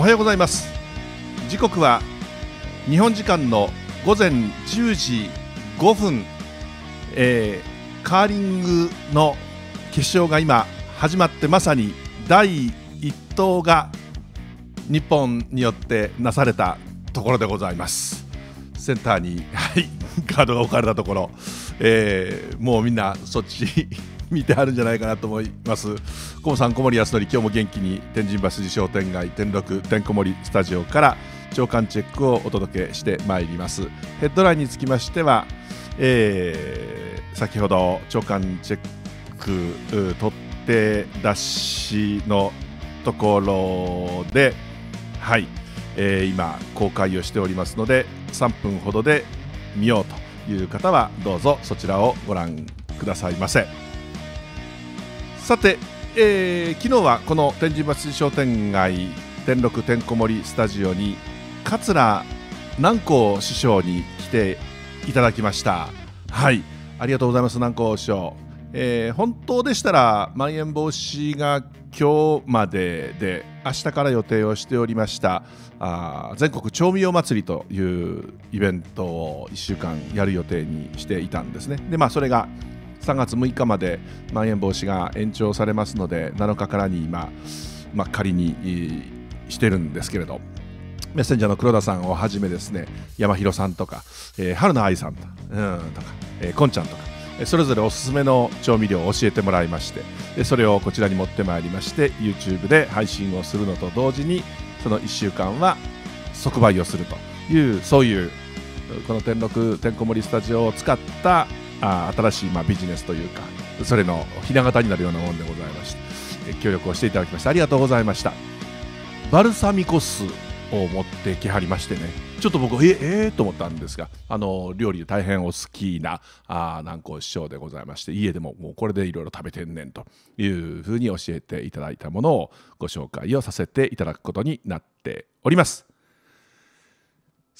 おはようございます時刻は日本時間の午前10時5分、えー、カーリングの決勝が今始まってまさに第1投が日本によってなされたところでございますセンターに、はい、カードが置かれたところ、えー、もうみんなそっち見てあるんじゃないかなと思います。さん、小森康則、今日も元気に天神橋商店街天禄天小森スタジオから長官チェックをお届けしてまいります。ヘッドラインにつきましては、えー、先ほど長官チェック取って出しのところで、はい、えー、今公開をしておりますので3分ほどで見ようという方はどうぞそちらをご覧くださいませ。さて、えー、昨日はこの天神橋商店街天禄てんこ盛りスタジオに桂南光師匠に来ていただきましたはいありがとうございます南光師匠、えー、本当でしたらまん延防止が今日までで明日から予定をしておりましたあ全国調味料祭りというイベントを1週間やる予定にしていたんですねでまあそれが3月6日までまん延防止が延長されますので7日からに今、まあ、仮にしてるんですけれどメッセンジャーの黒田さんをはじめですね山広さんとか、えー、春菜愛さんとか,、んえー、こんちゃんとかそれぞれおすすめの調味料を教えてもらいましてそれをこちらに持ってまいりまして YouTube で配信をするのと同時にその1週間は即売をするというそういうこの天禄てんこ盛りスタジオを使ったあ新しい、まあ、ビジネスというかそれのひな形になるようなものでございまして、え協力をしていただきましてありがとうございましたバルサミコ酢を持ってきはりましてねちょっと僕ええー、と思ったんですがあの料理大変お好きなあ南光師匠でございまして家でももうこれでいろいろ食べてんねんというふうに教えていただいたものをご紹介をさせていただくことになっております。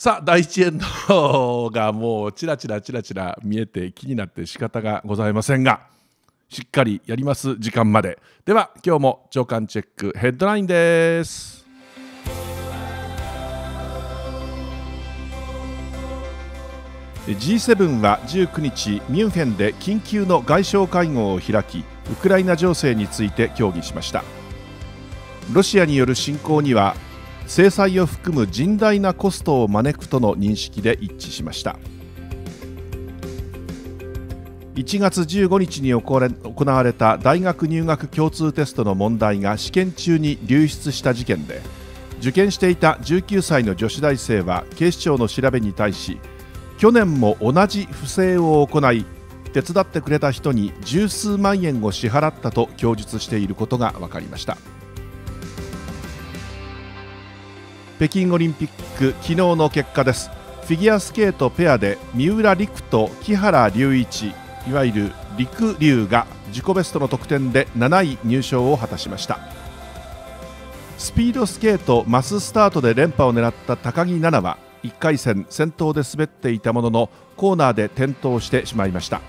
さあ第1エンドがもうちらちらちらちら見えて気になって仕方がございませんがしっかりやります時間まででは今日も長官チェックヘッドラインですー G7 は19日ミュンヘンで緊急の外相会合を開きウクライナ情勢について協議しましたロシアによる侵攻には制裁を含む甚大なコストを招くとの認識で一致しました1月15日に行われた大学入学共通テストの問題が試験中に流出した事件で受験していた19歳の女子大生は警視庁の調べに対し去年も同じ不正を行い手伝ってくれた人に十数万円を支払ったと供述していることが分かりました。北京オリンピック昨日の結果ですフィギュアスケートペアで三浦璃来と木原龍一いわゆるりくりゅうが自己ベストの得点で7位入賞を果たしましたスピードスケートマススタートで連覇を狙った高木菜那は1回戦先頭で滑っていたもののコーナーで転倒してしまいました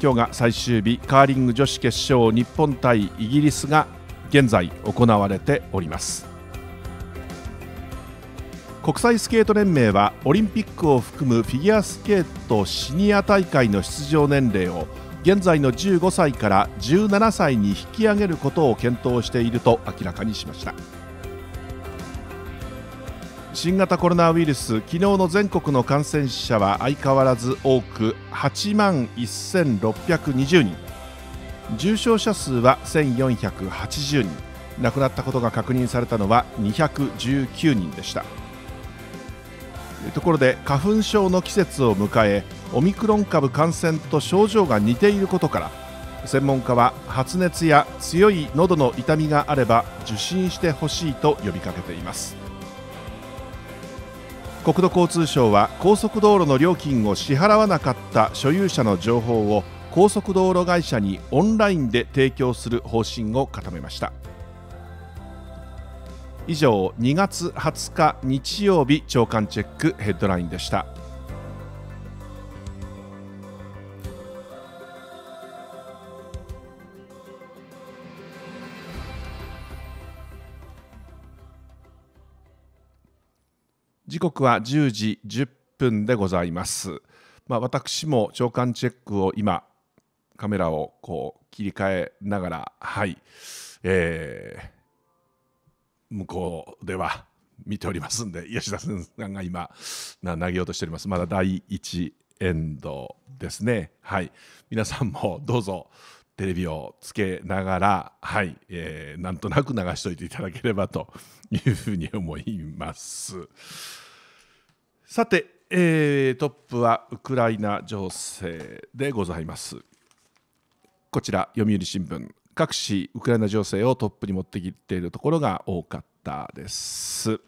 今日が最終日カーリング女子決勝日本対イギリスが現在行われております国際スケート連盟はオリンピックを含むフィギュアスケートシニア大会の出場年齢を現在の15歳から17歳に引き上げることを検討していると明らかにしました新型コロナウイルス昨日の全国の感染者は相変わらず多く8万1620人重症者数は1480人亡くなったことが確認されたのは219人でした。ところで花粉症の季節を迎えオミクロン株感染と症状が似ていることから専門家は発熱や強い喉の痛みがあれば受診してほしいと呼びかけています国土交通省は高速道路の料金を支払わなかった所有者の情報を高速道路会社にオンラインで提供する方針を固めました。以上2月20日日曜日朝刊チェックヘッドラインでした時刻は10時10分でございます、まあ、私も朝刊チェックを今カメラをこう切り替えながらはい、えー、向こうでは見ておりますんで吉田さんが今投げようとしておりますまだ第1エンドですねはい皆さんもどうぞテレビをつけながらはい、えー、なんとなく流しておいていただければというふうに思いますさて、えー、トップはウクライナ情勢でございますこちら読売新聞各紙ウクライナ情勢をトップに持ってきているところが多かったです。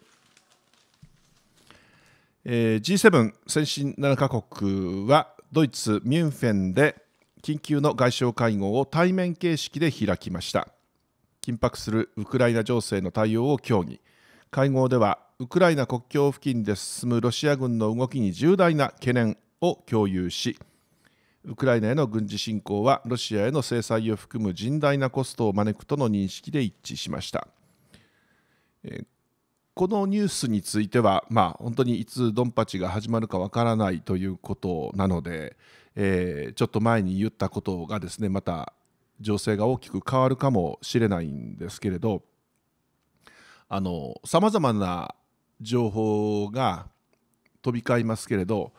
えー、G7 先進7カ国はドイツ・ミュンフェンで緊急の外相会合を対面形式で開きました緊迫するウクライナ情勢の対応を協議会合ではウクライナ国境付近で進むロシア軍の動きに重大な懸念を共有しウクライナへの軍事侵攻はロシアへの制裁を含む甚大なコストを招くとの認識で一致しました。このニュースについては、まあ、本当にいつドンパチが始まるかわからないということなので、えー、ちょっと前に言ったことがですねまた情勢が大きく変わるかもしれないんですけれどさまざまな情報が飛び交いますけれど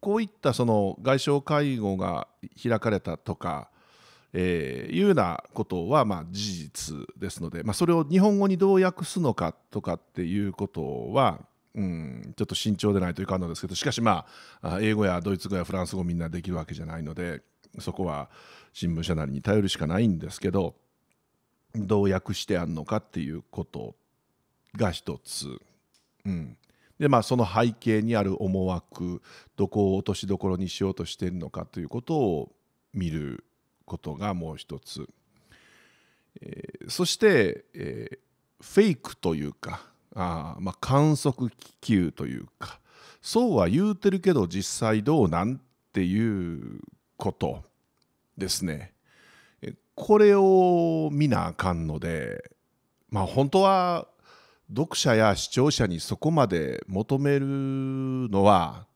こういったその外相会合が開かれたとか、えー、いうようなことはまあ事実ですので、まあ、それを日本語にどう訳すのかとかっていうことは、うん、ちょっと慎重でないといかんのですけどしかしまあ英語やドイツ語やフランス語みんなできるわけじゃないのでそこは新聞社なりに頼るしかないんですけどどう訳してあんのかっていうことが一つ。うん、でまあその背景にある思惑どこを落としどころにしようとしているのかということを見ることがもう一つ、えー、そして、えー、フェイクというかあ、まあ、観測気球というかそうは言うてるけど実際どうなんっていうことですね。これを見なあかんのでまあ本当は読者や視聴者にそこまで求めるのは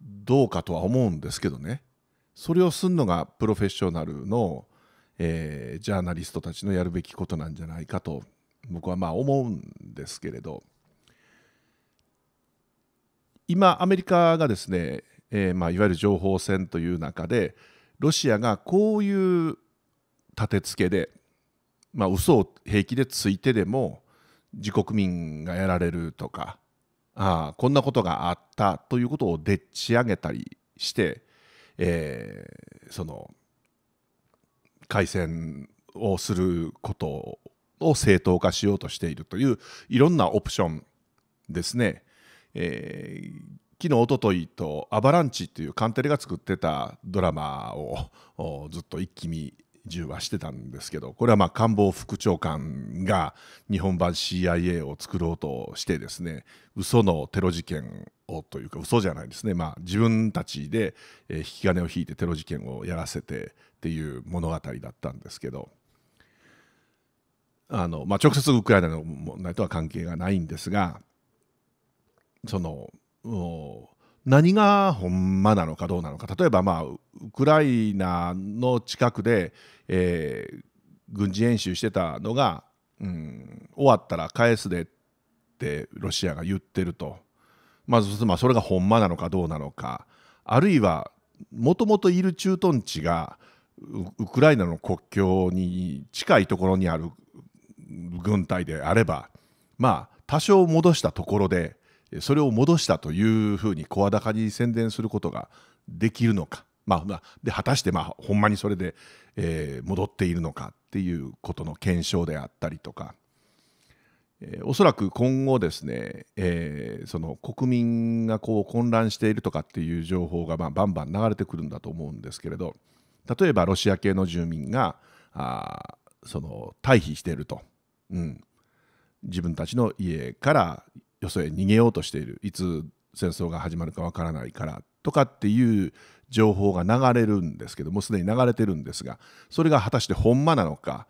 どうかとは思うんですけどねそれをするのがプロフェッショナルの、えー、ジャーナリストたちのやるべきことなんじゃないかと僕はまあ思うんですけれど今アメリカがですね、えー、まあいわゆる情報戦という中でロシアがこういう立て付けで、まあ嘘を平気でついてでも自国民がやられるとかあこんなことがあったということをでっち上げたりして、えー、その開戦をすることを正当化しようとしているといういろんなオプションですね。えー、昨日おとといと「アバランチ」っていうカンテレが作ってたドラマをずっと一気見銃はしてたんですけどこれはまあ官房副長官が日本版 CIA を作ろうとしてですね嘘のテロ事件をというか嘘じゃないですね、まあ、自分たちで引き金を引いてテロ事件をやらせてっていう物語だったんですけど。あのまあ、直接ウクライナの問題とは関係がないんですがその何がほんまなのかどうなのか例えばまあウクライナの近くで、えー、軍事演習してたのが、うん、終わったら返すでってロシアが言ってると、まず、まあそれがほんまなのかどうなのかあるいはもともといる駐屯地がウクライナの国境に近いところにある軍隊であればまあ多少戻したところでそれを戻したというふうに声高に宣伝することができるのかまあ、で果たしてまあほんまにそれで、えー、戻っているのかっていうことの検証であったりとか、えー、おそらく今後ですね、えー、その国民がこう混乱しているとかっていう情報がまあバンバン流れてくるんだと思うんですけれど例えばロシア系の住民があその退避していると、うん、自分たちの家からよそへ逃げようとしているいつ戦争が始まるかわからないからとかっていう情報が流れるんですけどもすでに流れてるんですがそれが果たしてほんまなのか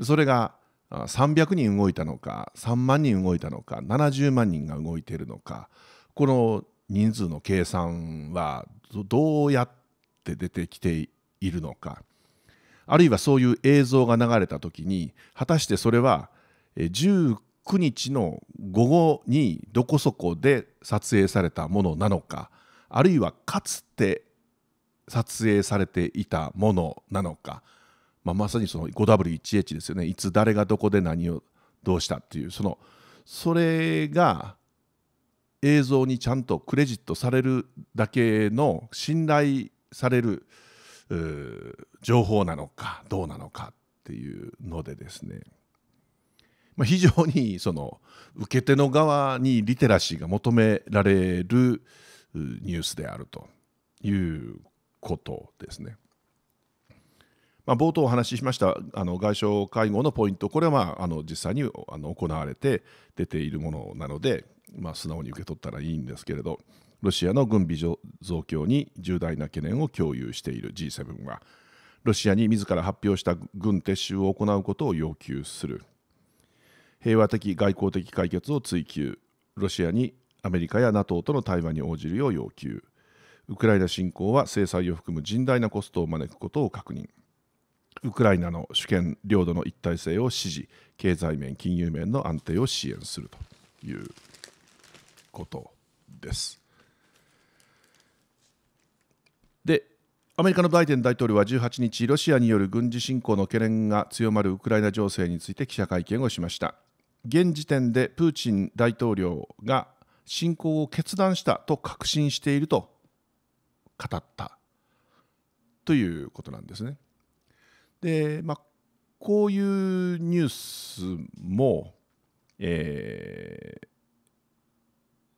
それが300人動いたのか3万人動いたのか70万人が動いているのかこの人数の計算はどうやって出てきているのかあるいはそういう映像が流れた時に果たしてそれは19日の午後にどこそこで撮影されたものなのかあるいはかつて撮影されていたものなのか、まあ、まさにその 5W1H ですよねいつ誰がどこで何をどうしたっていうそのそれが映像にちゃんとクレジットされるだけの信頼される情報なのかどうなのかっていうのでですね、まあ、非常にその受け手の側にリテラシーが求められるニュースであるということですね。まあ、冒頭お話ししましたあの外相会合のポイント、これは、まあ、あの実際にあの行われて出ているものなので、まあ、素直に受け取ったらいいんですけれど、ロシアの軍備増強に重大な懸念を共有している G7 は、ロシアに自ら発表した軍撤収を行うことを要求する、平和的外交的解決を追求、ロシアにアメリカや NATO との対話に応じるよう要求、ウクライナ侵攻は制裁を含む甚大なコストを招くことを確認ウクライナの主権領土の一体性を支持経済面金融面の安定を支援するということです。でアメリカのバイデン大統領は18日ロシアによる軍事侵攻の懸念が強まるウクライナ情勢について記者会見をしました。現時点でプーチン大統領が侵攻を決断したと確信していると語ったということなんですね。で、まあ、こういうニュースも、えー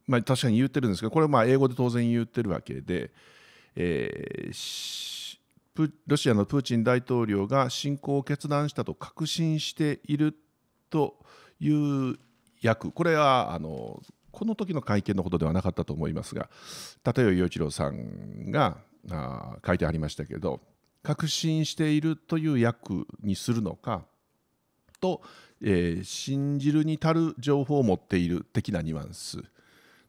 まあ、確かに言ってるんですけどこれはまあ英語で当然言ってるわけで、えー、ロシアのプーチン大統領が侵攻を決断したと確信しているという訳これはあのこの時の会見のことではなかったと思いますが立岩陽一郎さんがあ書いてありましたけど確信しているという訳にするのかと、えー、信じるに足る情報を持っている的なニュアンス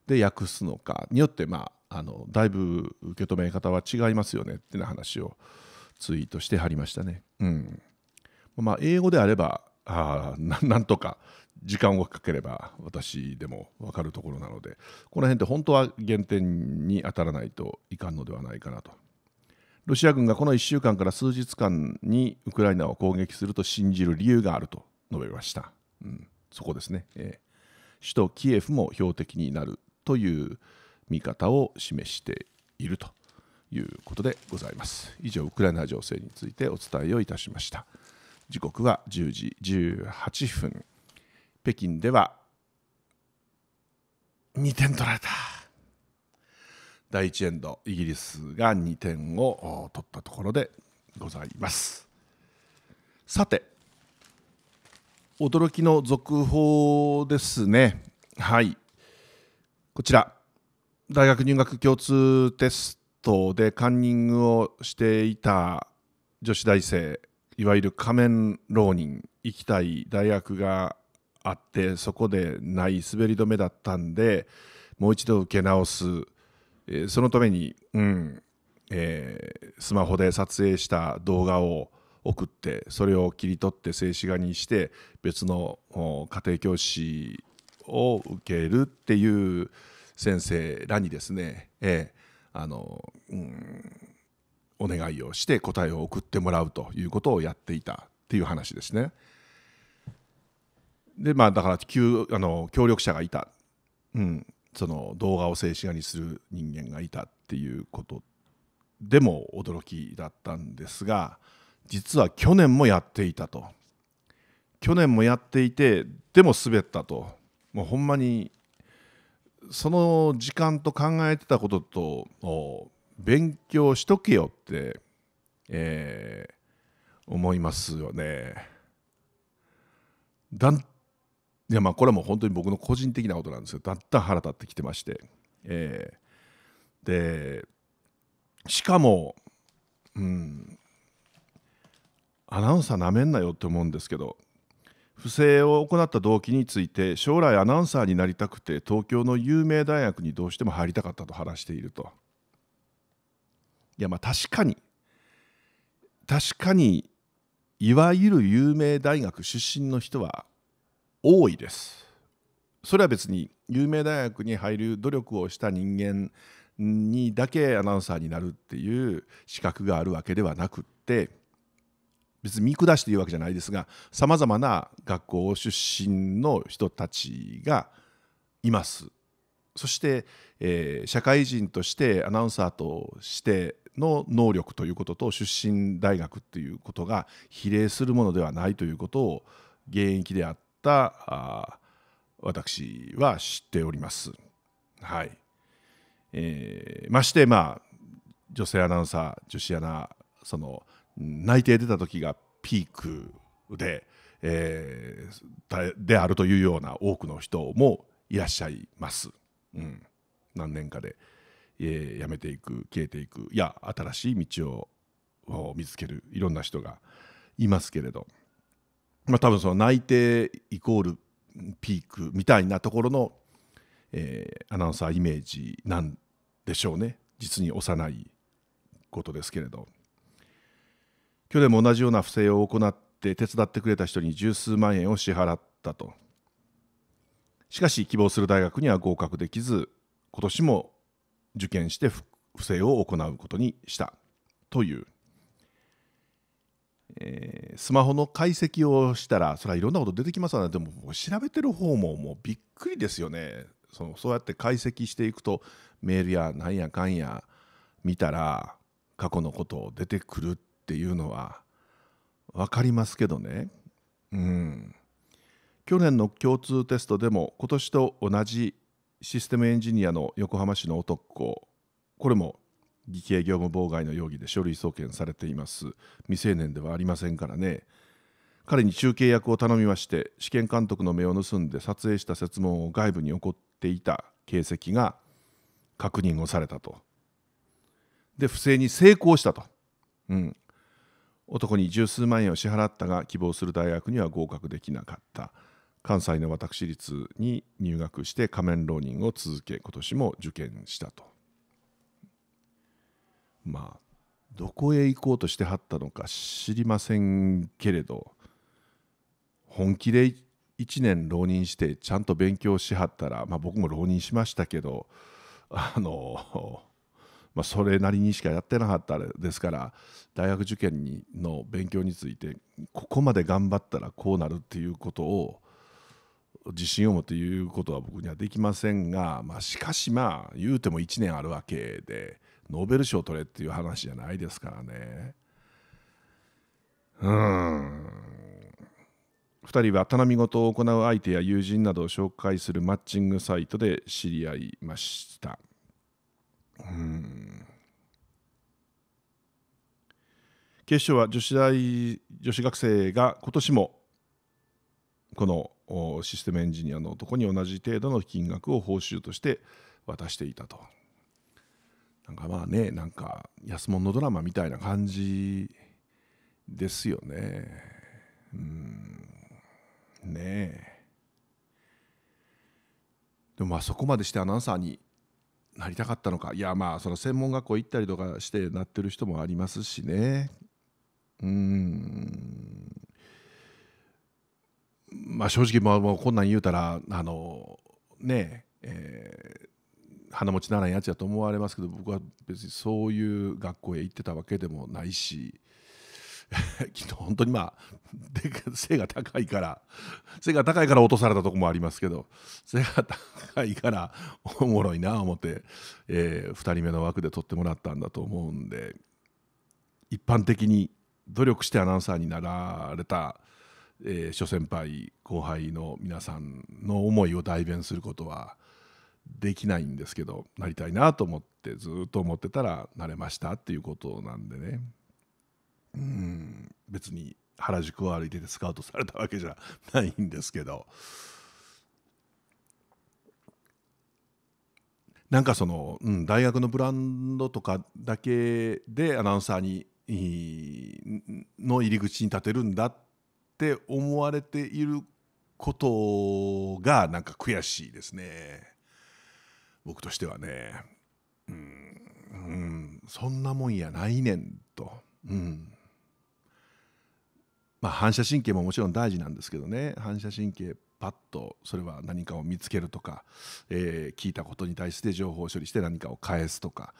で訳すのかによって、まあ、あのだいぶ受け止め方は違いますよねっていう話をツイートしてはりましたね。うんまあ、英語であればあなんとか時間をかければ私でも分かるところなのでこの辺って本当は減点に当たらないといかんのではないかなとロシア軍がこの1週間から数日間にウクライナを攻撃すると信じる理由があると述べました、うん、そこですね、えー、首都キエフも標的になるという見方を示しているということでございます以上ウクライナ情勢についてお伝えをいたしました時刻は10時18分北京では2点取られた第1エンドイギリスが2点を取ったところでございますさて驚きの続報ですねはいこちら大学入学共通テストでカンニングをしていた女子大生いわゆる仮面浪人行きたい大学があってそこでない滑り止めだったんでもう一度受け直す、えー、そのために、うんえー、スマホで撮影した動画を送ってそれを切り取って静止画にして別の家庭教師を受けるっていう先生らにですね、えー、あの、うん、お願いをして答えを送ってもらうということをやっていたっていう話ですね。でまあだから急あの協力者がいた、うん、その動画を静止画にする人間がいたっていうことでも驚きだったんですが実は去年もやっていたと去年もやっていてでも滑ったともうほんまにその時間と考えてたことと勉強しとけよって、えー、思いますよね。断いやまあこれはもう本当に僕の個人的なことなんですよだったん腹立ってきてまして、えー、でしかも、うん、アナウンサーなめんなよって思うんですけど不正を行った動機について将来アナウンサーになりたくて東京の有名大学にどうしても入りたかったと話しているといやまあ確かに確かにいわゆる有名大学出身の人は多いです。それは別に有名大学に入る努力をした人間にだけアナウンサーになるっていう資格があるわけではなくって別に見下して言うわけじゃないですがさまざまな学校出身の人たちがいます。そして、えー、社会人としてアナウンサーとしての能力ということと出身大学っていうことが比例するものではないということを現役であっった私は知っております。はいえー、まして、まあ、女性アナウンサー女子アナその内定出た時がピークで、えー、であるというような多くの人もいらっしゃいます。うん、何年かで、えー、辞めていく消えていくいや新しい道を見つけるいろんな人がいますけれど。まあ、多分その内定イコールピークみたいなところの、えー、アナウンサーイメージなんでしょうね実に幼いことですけれど去年も同じような不正を行って手伝ってくれた人に十数万円を支払ったとしかし希望する大学には合格できず今年も受験して不正を行うことにしたというえー、スマホの解析をしたらそれはいろんなこと出てきますわねでも調べてる方ももうびっくりですよねそのそうやって解析していくとメールやなんやかんや見たら過去のこと出てくるっていうのは分かりますけどねうん去年の共通テストでも今年と同じシステムエンジニアの横浜市の男これも偽計業務妨害の容疑で書類送検されています未成年ではありませんからね彼に中継役を頼みまして試験監督の目を盗んで撮影した設問を外部に起こっていた形跡が確認をされたとで不正に成功したと、うん、男に十数万円を支払ったが希望する大学には合格できなかった関西の私立に入学して仮面浪人を続け今年も受験したとまあどこへ行こうとしてはったのか知りませんけれど本気で1年浪人してちゃんと勉強しはったら、まあ、僕も浪人しましたけどあの、まあ、それなりにしかやってなかったですから大学受験にの勉強についてここまで頑張ったらこうなるっていうことを自信を持って言うことは僕にはできませんが、まあ、しかしまあ言うても1年あるわけで。ノーベル賞取れっていう話じゃないですからね。うん。2人は頼み事を行う相手や友人などを紹介するマッチングサイトで知り合いました。うん警視庁は女子大女子学生が今年もこのシステムエンジニアの男に同じ程度の金額を報酬として渡していたと。なんかまあねなんか安物のドラマみたいな感じですよねうんねえでもまあそこまでしてアナウンサーになりたかったのかいやまあその専門学校行ったりとかしてなってる人もありますしねうんまあ正直まあこんなん言うたらあのねええー鼻持ちならんやつやと思われますけど僕は別にそういう学校へ行ってたわけでもないし 昨日本当にまあ背が高いから背が高いから落とされたとこもありますけど背が高いから おもろいな思って、えー、2人目の枠で撮ってもらったんだと思うんで一般的に努力してアナウンサーになられた、えー、諸先輩後輩の皆さんの思いを代弁することはできないんですけどなりたいなと思ってずっと思ってたらなれましたっていうことなんでねうん別に原宿を歩いててスカウトされたわけじゃないんですけどなんかその、うん、大学のブランドとかだけでアナウンサーにの入り口に立てるんだって思われていることがなんか悔しいですね。僕としてはねうん、うん、そんなもんやないねんと、うん、まあ反射神経ももちろん大事なんですけどね反射神経パッとそれは何かを見つけるとか、えー、聞いたことに対して情報処理して何かを返すとか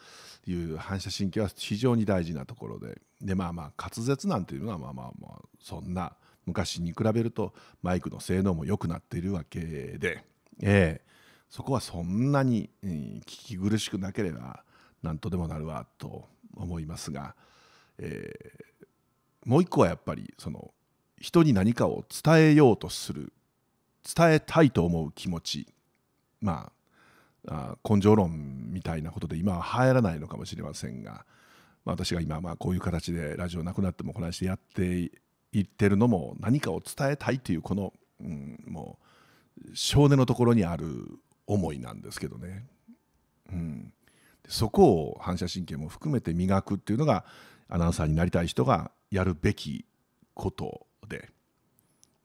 いう反射神経は非常に大事なところででまあまあ滑舌なんていうのはまあまあまあそんな昔に比べるとマイクの性能も良くなっているわけで、えー、そこはそんなに、聞き苦しくなければ何とでもなるわと思いますが、えー、もう一個はやっぱりその人に何かを伝えようとする伝えたいと思う気持ちまあ根性論みたいなことで今は入らないのかもしれませんが、まあ、私が今まあこういう形でラジオなくなってもこないしてやっていってるのも何かを伝えたいというこの、うん、もう少年のところにある思いなんですけどね、うん、そこを反射神経も含めて磨くっていうのがアナウンサーになりたい人がやるべきことで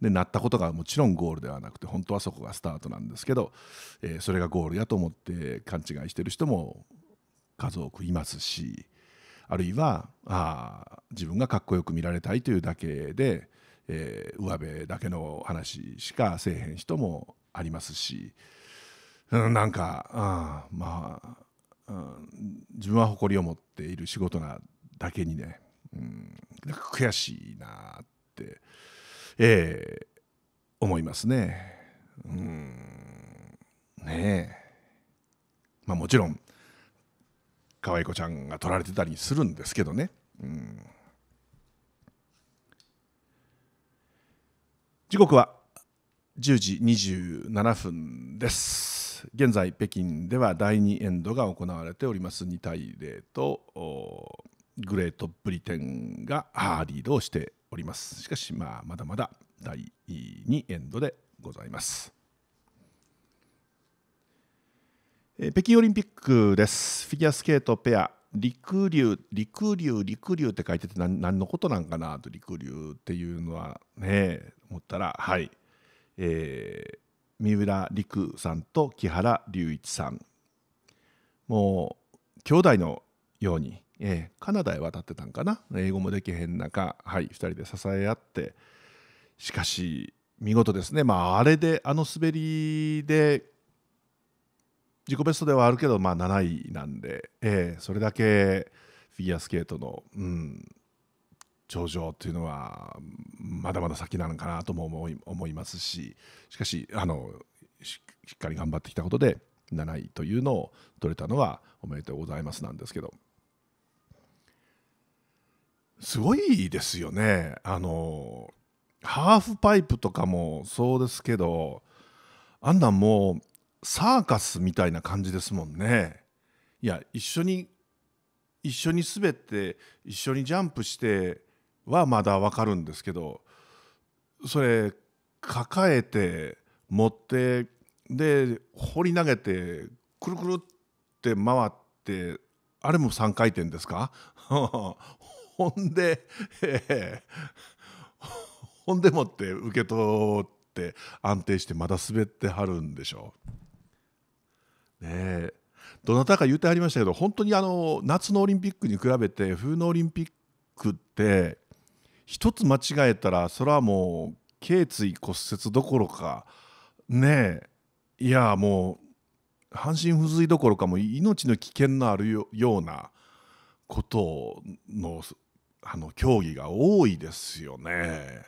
でなったことがもちろんゴールではなくて本当はそこがスタートなんですけど、えー、それがゴールやと思って勘違いしてる人も数多くいますしあるいはあ自分がかっこよく見られたいというだけで、えー、上辺だけの話しかせえへん人もありますし。なんか、うん、まあ、うん、自分は誇りを持っている仕事なだけにね、うん、ん悔しいなって、えー、思いますね。うん、ねえ。まあもちろん、可愛い子ちゃんが取られてたりするんですけどね。うん時刻は10時27分です。。現在、北京では第2エンドが行われております。2対0とグレートブリテンがリードをしております。しかし、まあ、まだまだ第2エンドでございます。北京オリンピックです。フィギュアスケートペアりりりりくくゅゅう、う、りくりゅうって書いてて何のことなんかなとりりくゅうっていうのはね思ったらはい、えー、三浦陸さんと木原隆一さんもう兄弟のように、えー、カナダへ渡ってたんかな英語もできへん中、はい、2人で支え合ってしかし見事ですね、まあ、あれであの滑りで自己ベストではあるけど、まあ、7位なんで、えー、それだけフィギュアスケートの、うん、頂上というのはまだまだ先なのかなとも思い思いますししかしあのしっかり頑張ってきたことで7位というのを取れたのはおめでとうございますなんですけどすごいですよねあのハーフパイプとかもそうですけどあんなんもうサーカスみたいな感じですもんね。いや一緒に一緒に滑って一緒にジャンプしてはまだ分かるんですけどそれ抱えて持ってで放り投げてくるくるって回ってあれも3回転ですか ほんで、えー、ほんでもって受け取って安定してまだ滑ってはるんでしょう。ねえどなたか言ってありましたけど本当にあの夏のオリンピックに比べて冬のオリンピックって一つ間違えたらそれはもう頸椎骨折どころかねえいやもう半身不随どころかも命の危険のあるようなことのあの競技が多いですよね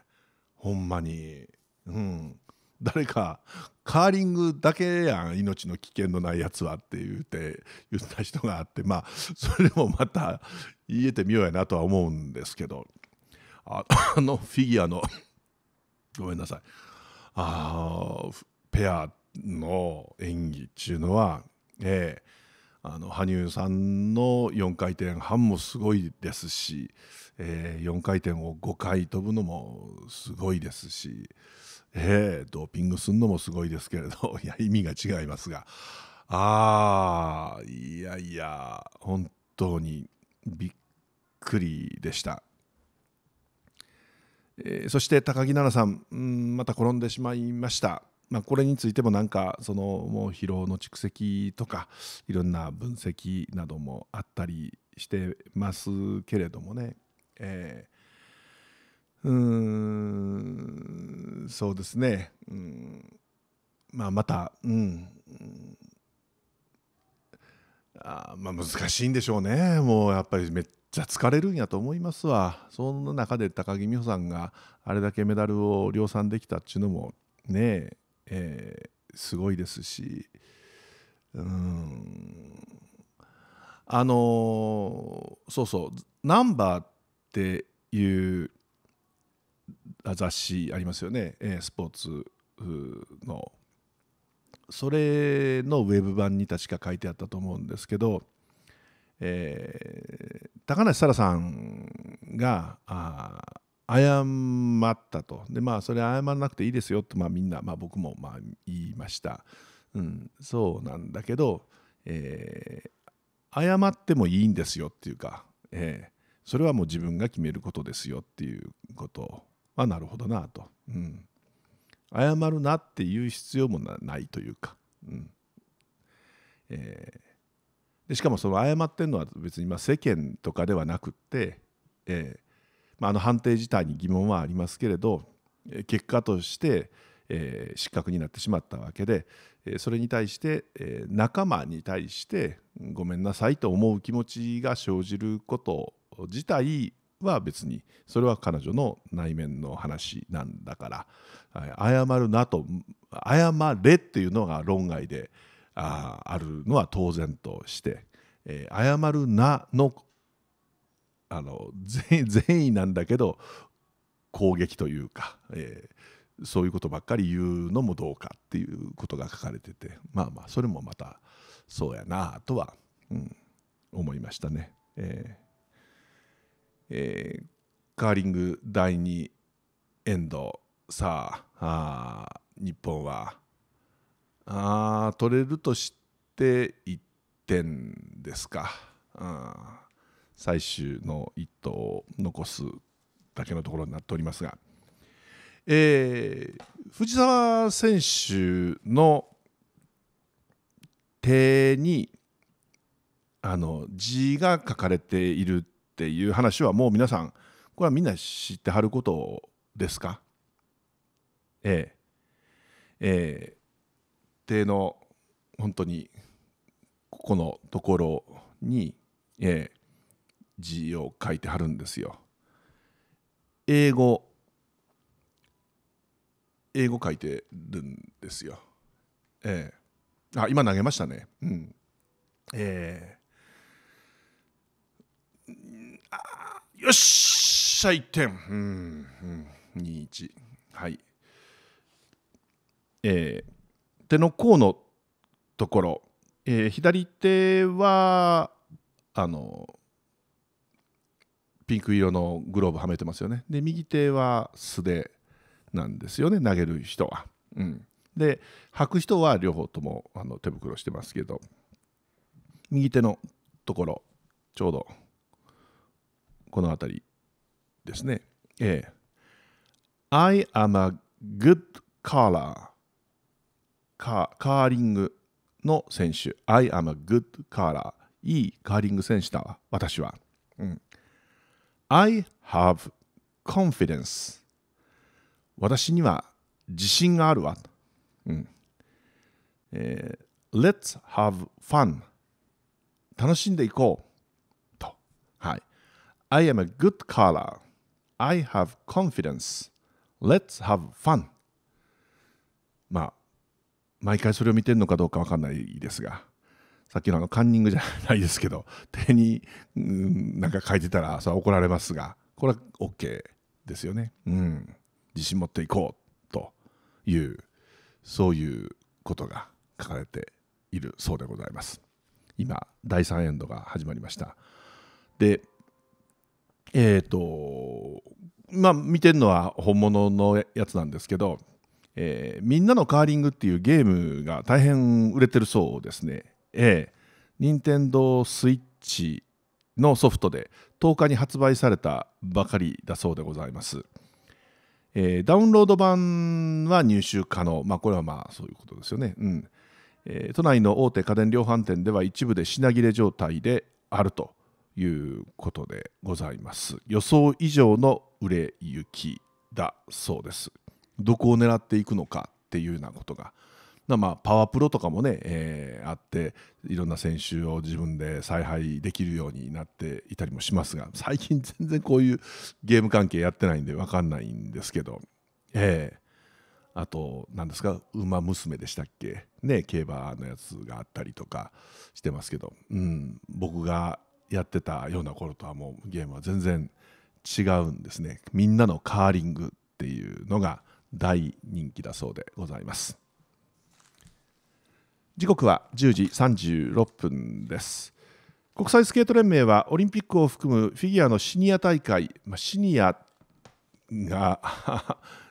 ほんまに。うん、誰かカーリングだけやん命の危険のないやつはって言うて言った人があってまあそれでもまた言えてみようやなとは思うんですけど。あのフィギュアの ごめんなさいあペアの演技っていうのは、えー、あの羽生さんの4回転半もすごいですし、えー、4回転を5回飛ぶのもすごいですし、えー、ドーピングするのもすごいですけれど いや意味が違いますがあーいやいや本当にびっくりでした。えそして高木菜那さん、うん、また転んでしまいました。まあ、これについてもなんかそのもう疲労の蓄積とかいろんな分析などもあったりしてますけれどもね、えー、うーんそうですね、うん、まあまた、うん、あまあ難しいんでしょうねもうやっぱりめっじゃ疲れるんやと思いますわその中で高木美帆さんがあれだけメダルを量産できたっちゅうのもねえー、すごいですしうんあのー、そうそう「ナンバーっていう雑誌ありますよね、えスポーツのそれのウェブ版に確か書いてあったと思うんですけどえー、高梨沙羅さんが謝ったとでまあそれ謝らなくていいですよと、まあ、みんな、まあ、僕もまあ言いました、うん、そうなんだけど、えー、謝ってもいいんですよっていうか、えー、それはもう自分が決めることですよっていうことはなるほどなと、うん、謝るなっていう必要もないというか、うんえーでしかもその謝ってるのは別にま世間とかではなくって、えー、まあ、あの判定自体に疑問はありますけれど結果として、えー、失格になってしまったわけでそれに対して、えー、仲間に対してごめんなさいと思う気持ちが生じること自体は別にそれは彼女の内面の話なんだから謝るなと謝れっていうのが論外で。ああるのは当然として、えー、謝るなのあの 善意なんだけど攻撃というか、えー、そういうことばっかり言うのもどうかっていうことが書かれててまあまあそれもまたそうやなとは、うん、思いましたね。えーえー、カーリング第2エンドさああ日本はあ取れるとして1点ですか、うん、最終の1投を残すだけのところになっておりますが、えー、藤沢選手の手にあの字が書かれているっていう話はもう皆さんこれはみんな知ってはることですかえええ定の本当にここのところに、えー、字を書いてはるんですよ。英語英語書いてるんですよ。ええー、あ今投げましたね。うん。ええー、あよっしゃ1点。うんうん、2、1。はい。ええー手の甲のところ、えー、左手はあのピンク色のグローブはめてますよねで右手は素手なんですよね投げる人は。うん、で履く人は両方ともあの手袋してますけど右手のところちょうどこの辺りですね。ええ。I am a good caller. カーリングの選手。I am a good caller. いいカーリング選手だわ、私は。うん、I have confidence. 私には自信があるわ。うんえー、Let's have fun. 楽しんでいこう。と。はい。I am a good caller. I have confidence. Let's have fun. まあ毎回それを見てるのかどうか分かんないですがさっきのあのカンニングじゃないですけど 手に、うん、なんか書いてたらそれは怒られますがこれは OK ですよね、うん、自信持っていこうというそういうことが書かれているそうでございます今第3エンドが始まりましたでえっ、ー、とまあ見てるのは本物のやつなんですけどえー、みんなのカーリングっていうゲームが大変売れてるそうですね。ええ任天堂スイッチのソフトで10日に発売されたばかりだそうでございます。えー、ダウンロード版は入手可能。まあ、これはまあそういうことですよね。うんえー、都内の大手家電量販店では一部で品切れ状態であるということでございます。予想以上の売れ行きだそうです。どこを狙っていくのかっていうようなことが。まあ、パワープロとかもね、えー、あっていろんな選手を自分で采配できるようになっていたりもしますが最近全然こういうゲーム関係やってないんで分かんないんですけど、えー、あと何ですか「ウマ娘」でしたっけね競馬のやつがあったりとかしてますけど、うん、僕がやってたような頃とはもうゲームは全然違うんですね。みんなのカーリングっていうのが大人気だそうでございます時刻は10時36分です国際スケート連盟はオリンピックを含むフィギュアのシニア大会、まあ、シニアが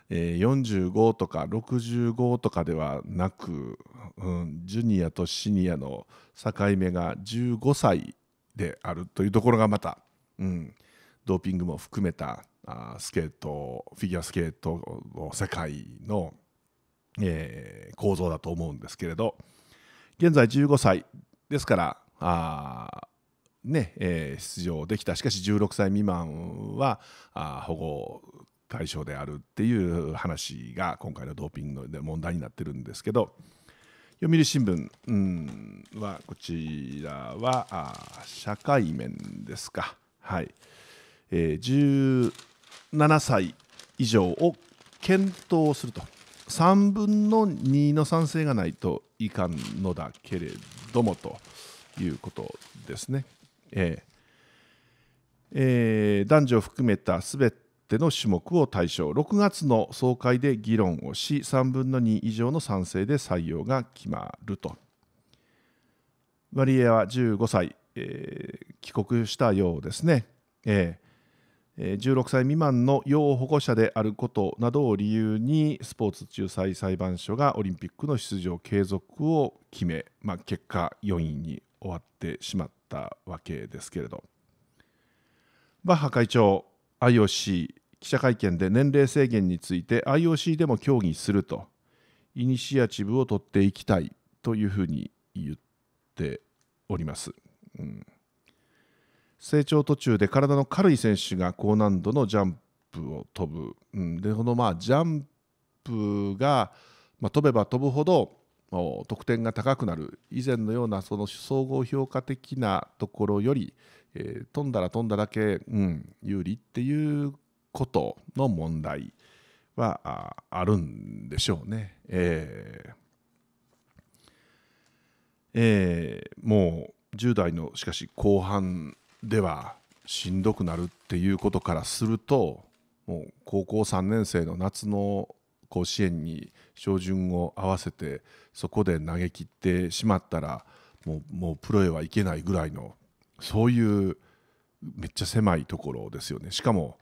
45 とか65とかではなく、うん、ジュニアとシニアの境目が15歳であるというところがまた、うん、ドーピングも含めたあスケートフィギュアスケートの世界の、えー、構造だと思うんですけれど現在15歳ですからあ、ねえー、出場できたしかし16歳未満はあ保護対象であるっていう話が今回のドーピングで問題になってるんですけど読売新聞、うん、はこちらはあ社会面ですか。はいえー、7歳以上を検討すると3分の2の賛成がないといかんのだけれどもということですね。えーえー、男女を含めたすべての種目を対象6月の総会で議論をし3分の2以上の賛成で採用が決まるとワリエワ15歳、えー、帰国したようですね。えー16歳未満の要保護者であることなどを理由にスポーツ仲裁裁判所がオリンピックの出場継続を決め、まあ、結果4位に終わってしまったわけですけれどバッハ会長 IOC 記者会見で年齢制限について IOC でも協議するとイニシアチブを取っていきたいというふうに言っております。うん成長途中で体の軽い選手が高難度のジャンプを飛ぶ、うん、でこのまあジャンプが、まあ、飛べば飛ぶほど得点が高くなる以前のようなその総合評価的なところより、えー、飛んだら飛んだだけ、うん、有利っていうことの問題はあるんでしょうね。えーえー、もう10代のしかし後半ではしんどくなるっていうことからするともう高校3年生の夏の甲子園に照準を合わせてそこで投げ切ってしまったらもうもうプロへはいけないぐらいのそういうめっちゃ狭いところですよね。しかも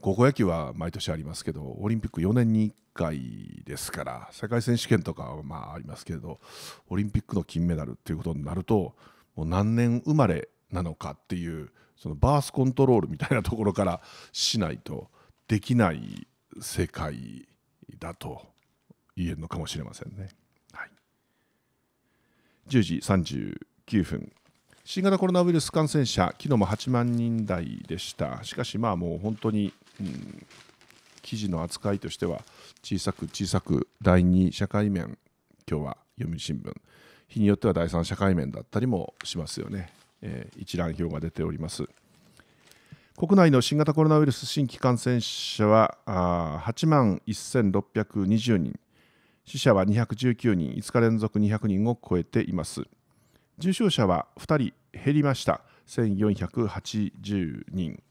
高校野球は毎年ありますけどオリンピック4年に1回ですから世界選手権とかはまあありますけれどオリンピックの金メダルっていうことになるともう何年生まれなのかっていうそのバースコントロールみたいなところからしないとできない世界だと言えるのかもしれませんね。はい、10時39分新型コロナウイルス感染者昨日も8万人台でしたしかしまあもう本当に、うん、記事の扱いとしては小さく小さく第2社会面今日は読売新聞日によっては第3社会面だったりもしますよねえー、一覧表が出ております。国内の新型コロナウイルス新規感染者は8万1620人、死者は219人、5日連続200人を超えています。重症者は2人減りました、1480人。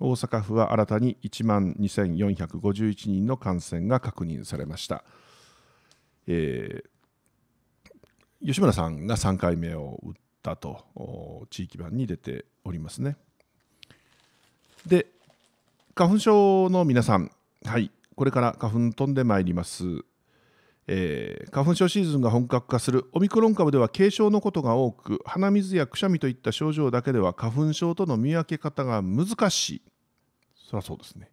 大阪府は新たに1万2451人の感染が確認されました。えー、吉村さんが3回目を打っったと地域版に出ておりますね。で花粉症の皆さん、はい、これから花粉飛んでまいります。えー、花粉症シーズンが本格化するオミクロン株では軽症のことが多く鼻水やくしゃみといった症状だけでは花粉症との見分け方が難しいそりゃそうですね、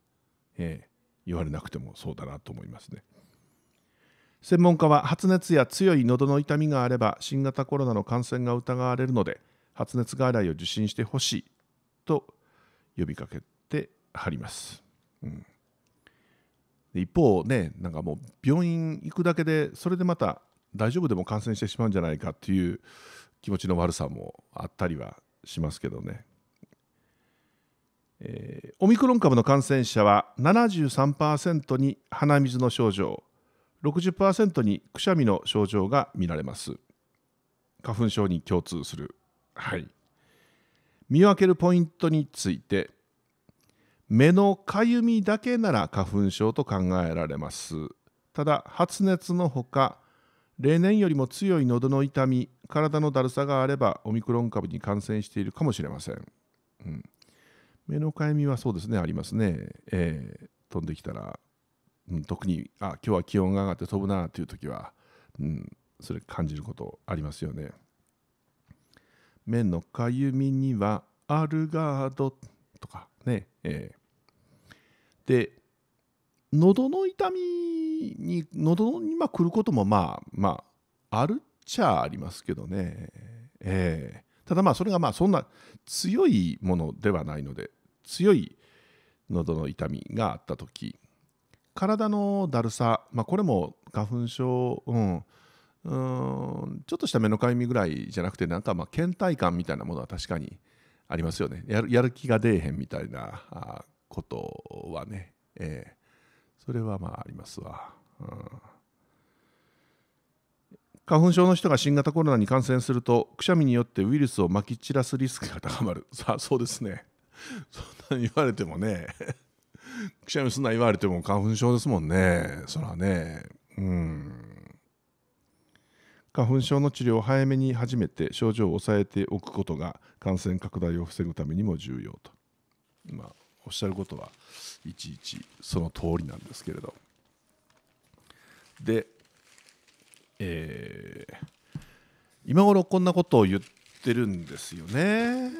えー、言われなくてもそうだなと思いますね専門家は発熱や強い喉の痛みがあれば新型コロナの感染が疑われるので発熱外来を受診してほしいと呼びかけてはります、うん、一方ねなんかもう病院行くだけでそれでまた大丈夫でも感染してしまうんじゃないかという気持ちの悪さもあったりはしますけどね、えー、オミクロン株の感染者は73%に鼻水の症状60%にくしゃみの症状が見られます花粉症に共通するはい見分けるポイントについて目のかゆみだけなら花粉症と考えられますただ発熱のほか例年よりも強い喉の痛み体のだるさがあればオミクロン株に感染しているかもしれません、うん、目のかゆみはそうですねありますね、えー、飛んできたらうん、特にあ今日は気温が上がって飛ぶなという時は、うん、それ感じることありますよね。目のかゆみにはアルガードとかね、えー、で喉の痛みに喉にまあ来ることもまあまああるっちゃありますけどね、えー、ただまあそれがまあそんな強いものではないので強い喉の痛みがあった時体のだるさ、まあ、これも花粉症、うん、うんちょっとした目のかゆみぐらいじゃなくてなんかまあ倦怠感みたいなものは確かにありますよねやるやる気が出えへんみたいなことはね、えー、それはまあありますわ、うん、花粉症の人が新型コロナに感染するとくしゃみによってウイルスをまき散らすリスクが高まるさあそうですねそんなに言われてもねくしゃみすんな言われても花粉症ですもんねそらねうん花粉症の治療を早めに始めて症状を抑えておくことが感染拡大を防ぐためにも重要と、まあ、おっしゃることはいちいちその通りなんですけれどで、えー、今頃こんなことを言ってるんですよね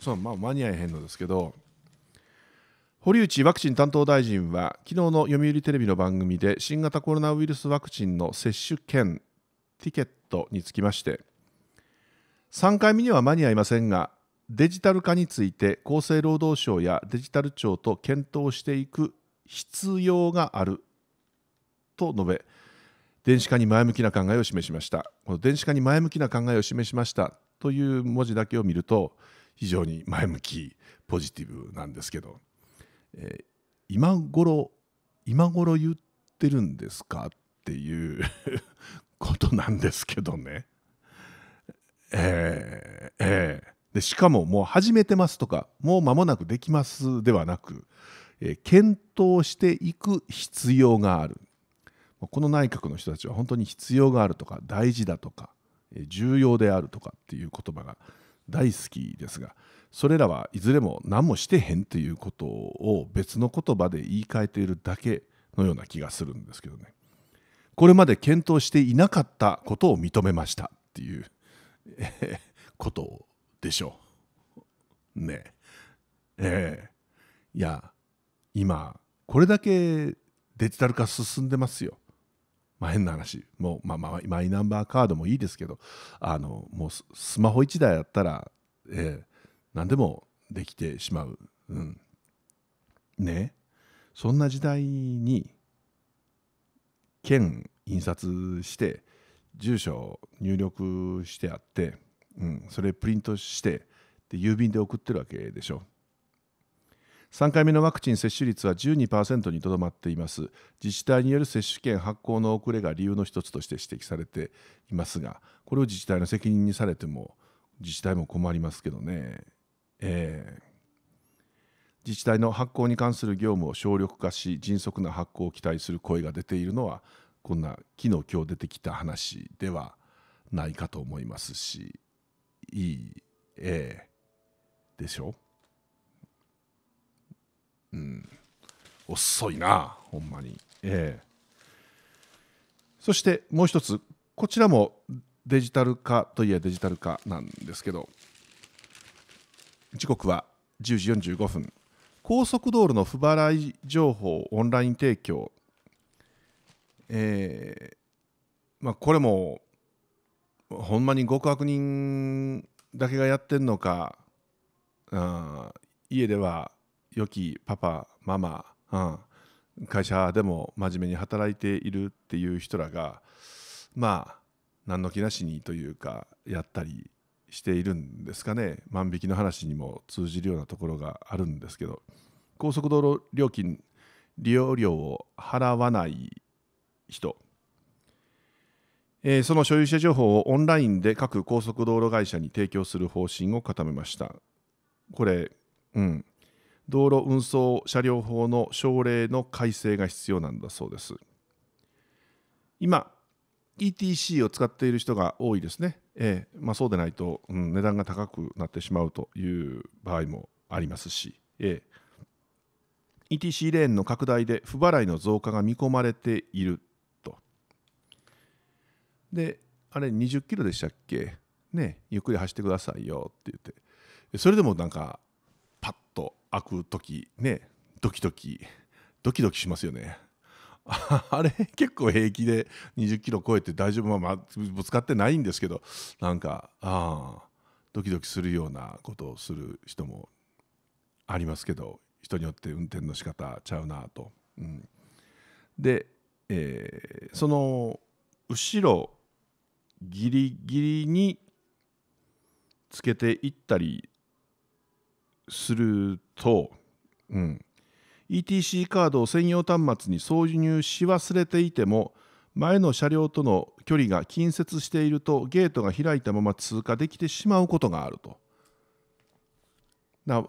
そうまあ間に合えへんのですけど堀内ワクチン担当大臣は昨日の読売テレビの番組で新型コロナウイルスワクチンの接種券ティケットにつきまして3回目には間に合いませんがデジタル化について厚生労働省やデジタル庁と検討していく必要があると述べ電子化に前向きな考えを示しましたこの電子化に前向きな考えを示しましたという文字だけを見ると非常に前向きポジティブなんですけどえー、今頃今頃言ってるんですかっていうことなんですけどね。えー、えー、でしかももう始めてますとかもう間もなくできますではなく、えー、検討していく必要があるこの内閣の人たちは本当に必要があるとか大事だとか重要であるとかっていう言葉が大好きですがそれらはいずれも何もしてへんということを別の言葉で言い換えているだけのような気がするんですけどねこれまで検討していなかったことを認めましたっていう、ことでしょうねええー、いや今これだけデジタル化進んでますよまあ、変な話もう、まあ、まあマイナンバーカードもいいですけどあのもうスマホ1台あったら、えー、何でもできてしまう、うん、ねそんな時代に県印刷して住所を入力してあって、うん、それプリントしてで郵便で送ってるわけでしょ3回目のワクチン接種率は12%にとどまっています自治体による接種券発行の遅れが理由の一つとして指摘されていますがこれを自治体の責任にされても自治体も困りますけどねえー、自治体の発行に関する業務を省力化し迅速な発行を期待する声が出ているのはこんな昨日今日出てきた話ではないかと思いますしいい、えー、でしょうん遅いなほんまに、えー、そしてもう一つこちらもデジタル化といえデジタル化なんですけど時刻は10時45分高速道路の不払い情報オンライン提供、えーまあ、これもほんまに極悪人だけがやってんのか、うん、家では良きパパママ、うん、会社でも真面目に働いているっていう人らがまあ何の気なしにというかやったりしているんですかね万引きの話にも通じるようなところがあるんですけど高速道路料金利用料を払わない人、えー、その所有者情報をオンラインで各高速道路会社に提供する方針を固めましたこれうん道路運送車両法の省令の改正が必要なんだそうです今 ETC を使っている人が多いですねえーまあ、そうでないと、うん、値段が高くなってしまうという場合もありますし、えー、ETC レーンの拡大で不払いの増加が見込まれていると。で、あれ20キロでしたっけね、ゆっくり走ってくださいよって言って、それでもなんか、パッと開くとき、ね、ドキドキ、ドキドキしますよね。あれ結構平気で20キロ超えて大丈夫、まあ、ぶつかってないんですけどなんかあドキドキするようなことをする人もありますけど人によって運転の仕方ちゃうなと。うん、で、えー、その後ろギリギリにつけていったりすると、うん、ETC カードを専用端末に挿入し忘れていても前の車両との距離が近接しているとゲートが開いたまま通過できてしまうことがあると。な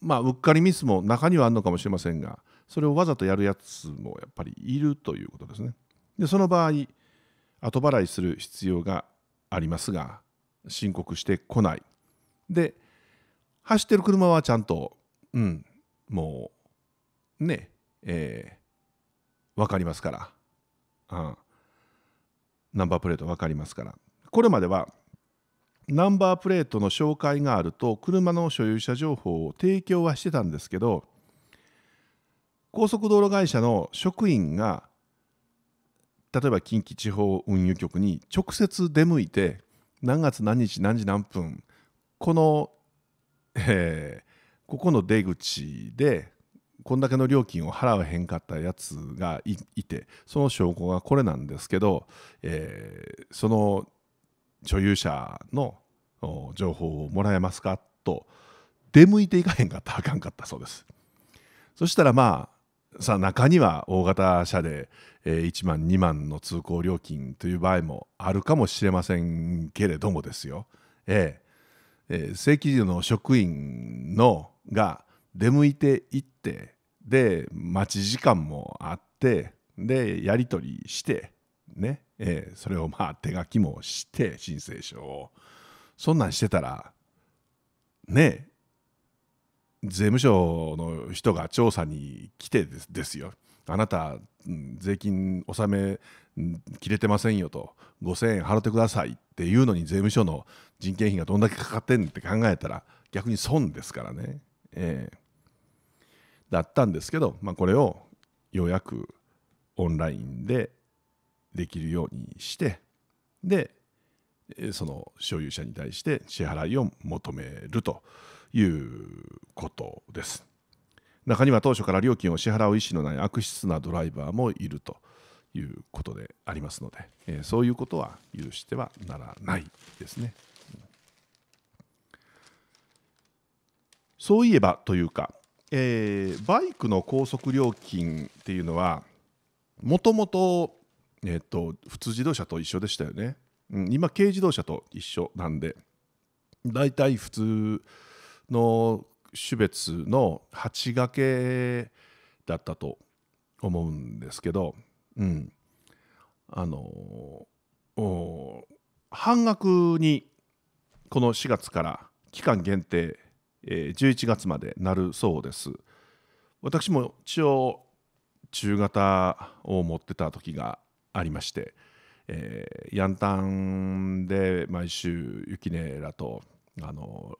まあうっかりミスも中にはあるのかもしれませんがそれをわざとやるやつもやっぱりいるということですね。でその場合後払いする必要がありますが申告してこない。で走ってる車はちゃんと、うん、もうねえー、分かりますから、うん、ナンバープレート分かりますからこれまではナンバープレートの紹介があると車の所有者情報を提供はしてたんですけど高速道路会社の職員が例えば近畿地方運輸局に直接出向いて何月何日何時何分この、えー、ここの出口でこんだけの料金を払わへんかったやつがいてその証拠がこれなんですけど、えー、その所有者の情報をもらえますかと出向いていかへんかったらあかんかったそうです。そしたらまあさあ中には大型車で1万2万の通行料金という場合もあるかもしれませんけれどもですよ、ええー、正規の職員のが出向いていってで待ち時間もあってでやり取りしてね、えー、それをまあ手書きもして申請書をそんなんしてたらね税務署の人が調査に来てですよあなた、税金納め切れてませんよと5000円払ってくださいっていうのに税務署の人件費がどんだけかかってんって考えたら逆に損ですからね。えーだったんですけど、まあ、これをようやくオンラインでできるようにしてでその所有者に対して支払いを求めるということです。中には当初から料金を支払う意思のない悪質なドライバーもいるということでありますので、えそういうことは許してはならないですね。そういえばというかえー、バイクの高速料金っていうのはもともと,、えーと、と普通自動車と一緒でしたよね、うん、今軽自動車と一緒なんでだいたい普通の種別の8掛けだったと思うんですけど、うん、あの半額にこの4月から期間限定11月までなるそうです私も一応中型を持ってた時がありまして、えー、ヤンタンで毎週「雪ネらと」あの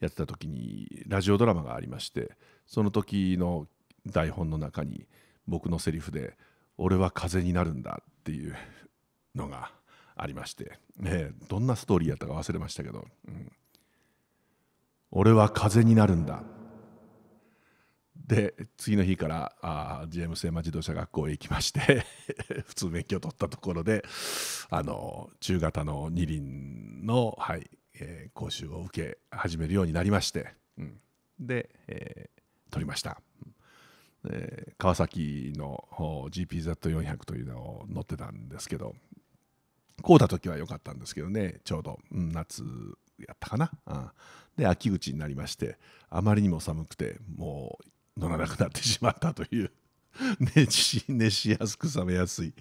やってた時にラジオドラマがありましてその時の台本の中に僕のセリフで「俺は風になるんだ」っていうのがありまして、どんなストーリーやったか忘れましたけど、うん、俺は風になるんだで次の日からあム m 聖馬自動車学校へ行きまして 普通免許を取ったところであの中型の二輪の、はいえー、講習を受け始めるようになりまして、うん、で、えー、取りました、えー、川崎の GPZ400 というのを乗ってたんですけどこうた時は良かったんですけどねちょうど、うん、夏やったかな、うん、で秋口になりましてあまりにも寒くてもう乗らなくなってしまったという熱し熱しやすく冷めやすい、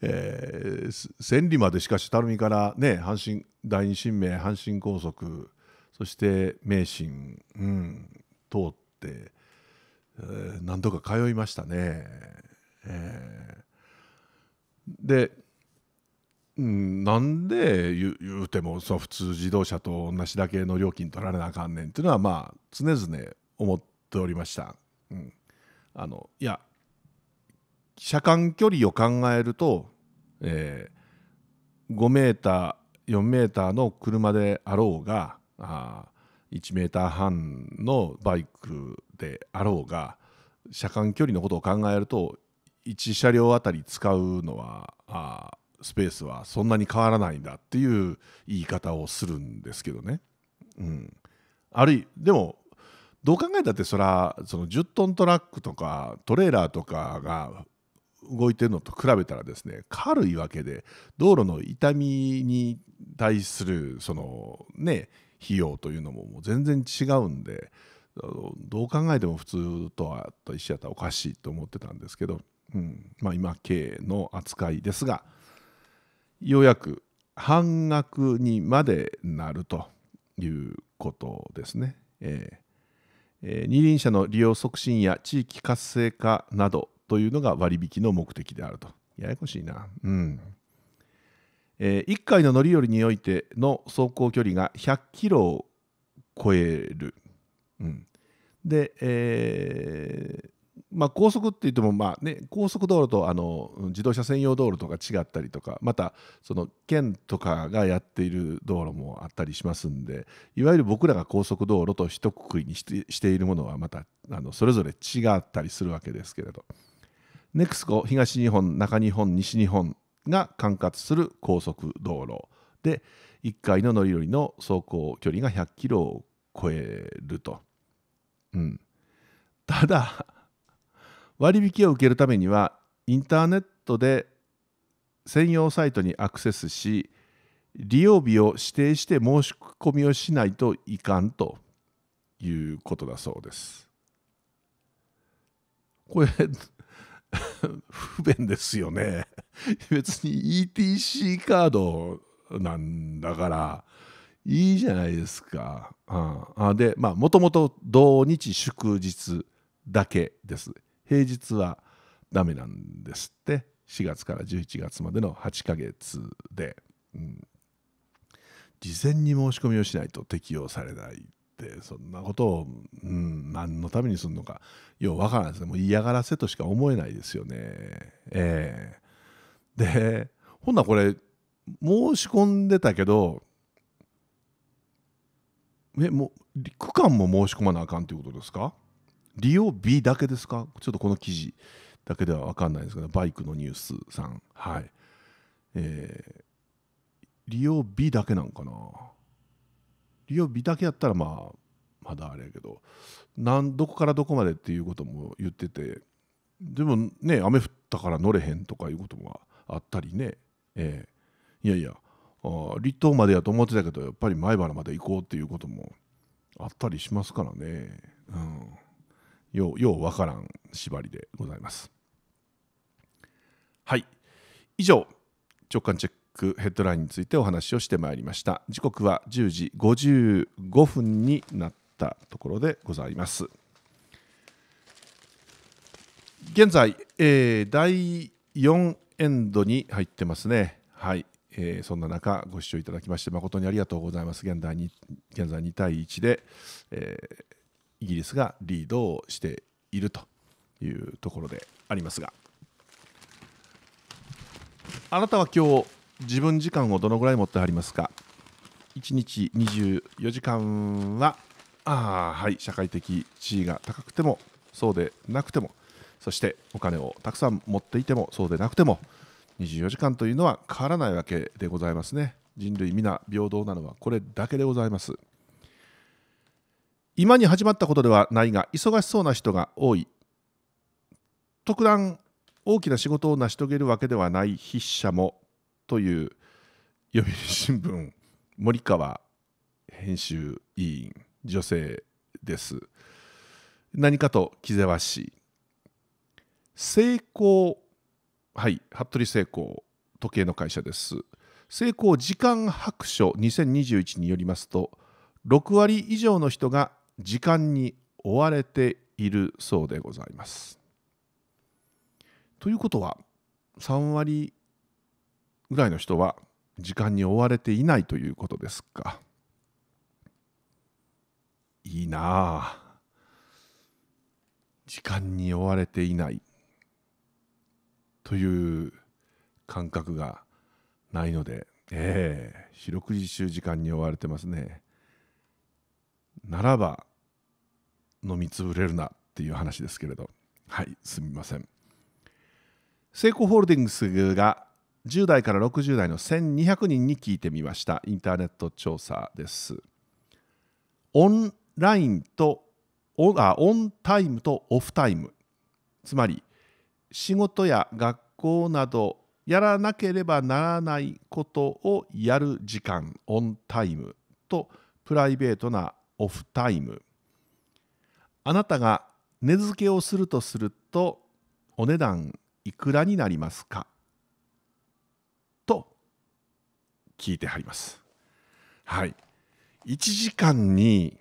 えー、千里までしかし垂水からね阪神第二神明阪神高速そして名神、うん、通って、えー、何度か通いましたね。えー、でなんで言うてもその普通自動車と同じだけの料金取られなあかんねんっていうのはまあ常々思っておりました。うん、あのいや車間距離を考えると、えー、5メーター4メーターの車であろうがあ1メーター半のバイクであろうが車間距離のことを考えると1車両あたり使うのはあスペースはそんなに変わらないんだっていう言い方をするんですけどね。うん、あるいでもどう考えたってそらその10トントラックとかトレーラーとかが動いてるのと比べたらですね軽いわけで道路の痛みに対するそのね費用というのももう全然違うんでどう考えても普通とは一緒やったらおかしいと思ってたんですけど、うんまあ、今 K の扱いですが。ようやく半額にまでなるということですね。えーえ二輪車の利用促進や地域活性化などというのが割引の目的であると。ややこしいな。うん。えー、1回の乗り降りにおいての走行距離が100キロを超える。うん、で、えー、まあ、高速って言っても、まあね、高速道路とあの自動車専用道路とか違ったりとかまたその県とかがやっている道路もあったりしますんでいわゆる僕らが高速道路と一括りにしてしているものはまたあのそれぞれ違ったりするわけですけれど NEXCO 東日本中日本西日本が管轄する高速道路で1回の乗り降りの走行距離が100キロを超えると。うん、ただ割引を受けるためにはインターネットで専用サイトにアクセスし利用日を指定して申し込みをしないといかんということだそうです。これ不便ですよね別に ETC カードなんだからいいじゃないですか。ああでまあもともと土日祝日だけです。平日はダメなんですって4月から11月までの8ヶ月で、うん、事前に申し込みをしないと適用されないってそんなことを、うん、何のためにするのかようわからないですねもう嫌がらせとしか思えないですよねええー、でほんなこれ申し込んでたけどえもう区間も申し込まなあかんということですか利用日だけですかちょっとこの記事だけでは分かんないですけどバイクのニュースさんはい、えー、利用日だけなんかな利用日だけやったらまあまだあれやけどなんどこからどこまでっていうことも言っててでもね雨降ったから乗れへんとかいうこともあったりね、えー、いやいや離島までやと思ってたけどやっぱり前原まで行こうっていうこともあったりしますからね。うんようようわからん縛りでございますはい以上直感チェックヘッドラインについてお話をしてまいりました時刻は10時55分になったところでございます現在、えー、第4エンドに入ってますねはいえー、そんな中ご視聴いただきまして誠にありがとうございます現在に現在2対1で、えー、イギリスがリードをしているというところでありますがあなたは今日自分時間をどのぐらい持ってはりますか1日24時間はあはい社会的地位が高くてもそうでなくてもそしてお金をたくさん持っていてもそうでなくても24時間というのは変わらないわけでございますね人類皆平等なのはこれだけでございます今に始まったことではないが忙しそうな人が多い特段大きな仕事を成し遂げるわけではない筆者もという読売新聞森川編集委員女性です何かと気ぜわしい成功はい服部成功時計の会社です成功時間白書2021によりますと6割以上の人が時間に追われているそうでございます。ということは3割ぐらいの人は時間に追われていないということですか。いいなあ。時間に追われていないという感覚がないので、ええー、四六時中時間に追われてますね。ならば飲み潰れるなっていう話ですけれどはいすみませんセイコホールディングスが10代から60代の1200人に聞いてみましたインターネット調査ですオンラインとオあオンタイムとオフタイムつまり仕事や学校などやらなければならないことをやる時間オンタイムとプライベートなオフタイムあなたが値付けをするとするとお値段いくらになりますかと聞いてはります。はい、1時間に、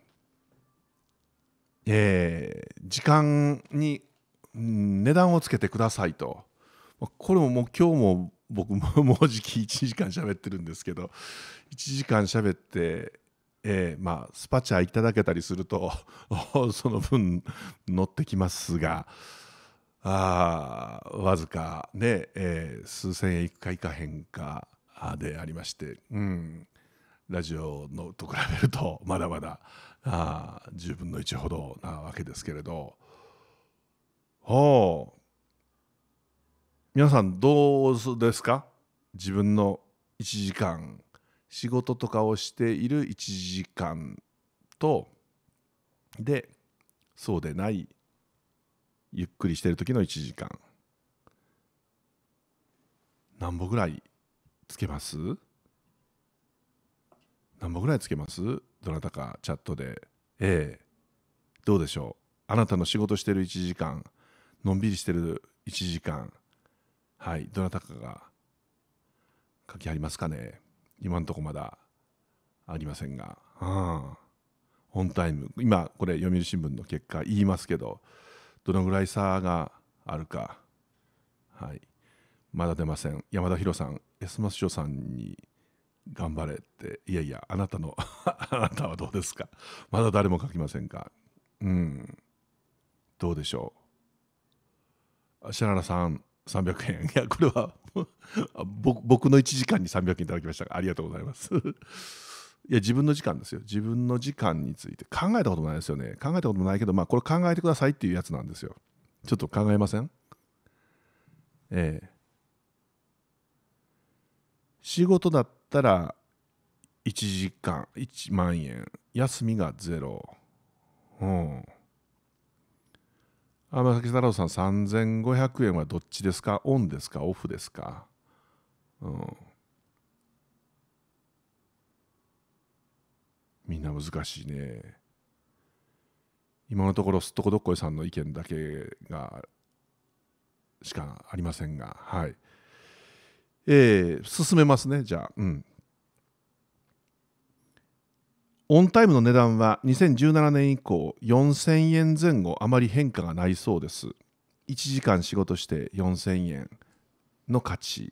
えー、時間に値段をつけてくださいとこれももう今日も僕ももうじき1時間喋ってるんですけど1時間喋ってえー、まあ、スパチャいただけたりすると その分乗ってきますがあわずかね、えー、数千円いくかいかへんかでありまして、うん、ラジオのと比べるとまだまだあ10分の1ほどなわけですけれどお皆さんどうですか自分の1時間仕事とかをしている1時間とでそうでないゆっくりしてる時の1時間何歩ぐらいつけます何歩ぐらいつけますどなたかチャットでええどうでしょうあなたの仕事してる1時間のんびりしてる1時間はいどなたかが書きありますかね今のとこまだありませんが、うん、オンタイム今これ読売新聞の結果言いますけどどのぐらい差があるか、はい、まだ出ません山田寛さん安松署さんに頑張れっていやいやあなたの あなたはどうですかまだ誰も書きませんかうんどうでしょう白原さん300円いやこれは僕の1時間に300円いただきましたありがとうございますいや自分の時間ですよ自分の時間について考えたことないですよね考えたことないけどまあこれ考えてくださいっていうやつなんですよちょっと考えませんええ仕事だったら1時間1万円休みがゼロうん天崎太郎さん3500円はどっちですかオンですかオフですかうんみんな難しいね今のところすっとこどっこいさんの意見だけがしかありませんがはいえー、進めますねじゃあうんオンタイムの値段は2017年以降4000円前後あまり変化がないそうです1時間仕事して4000円の価値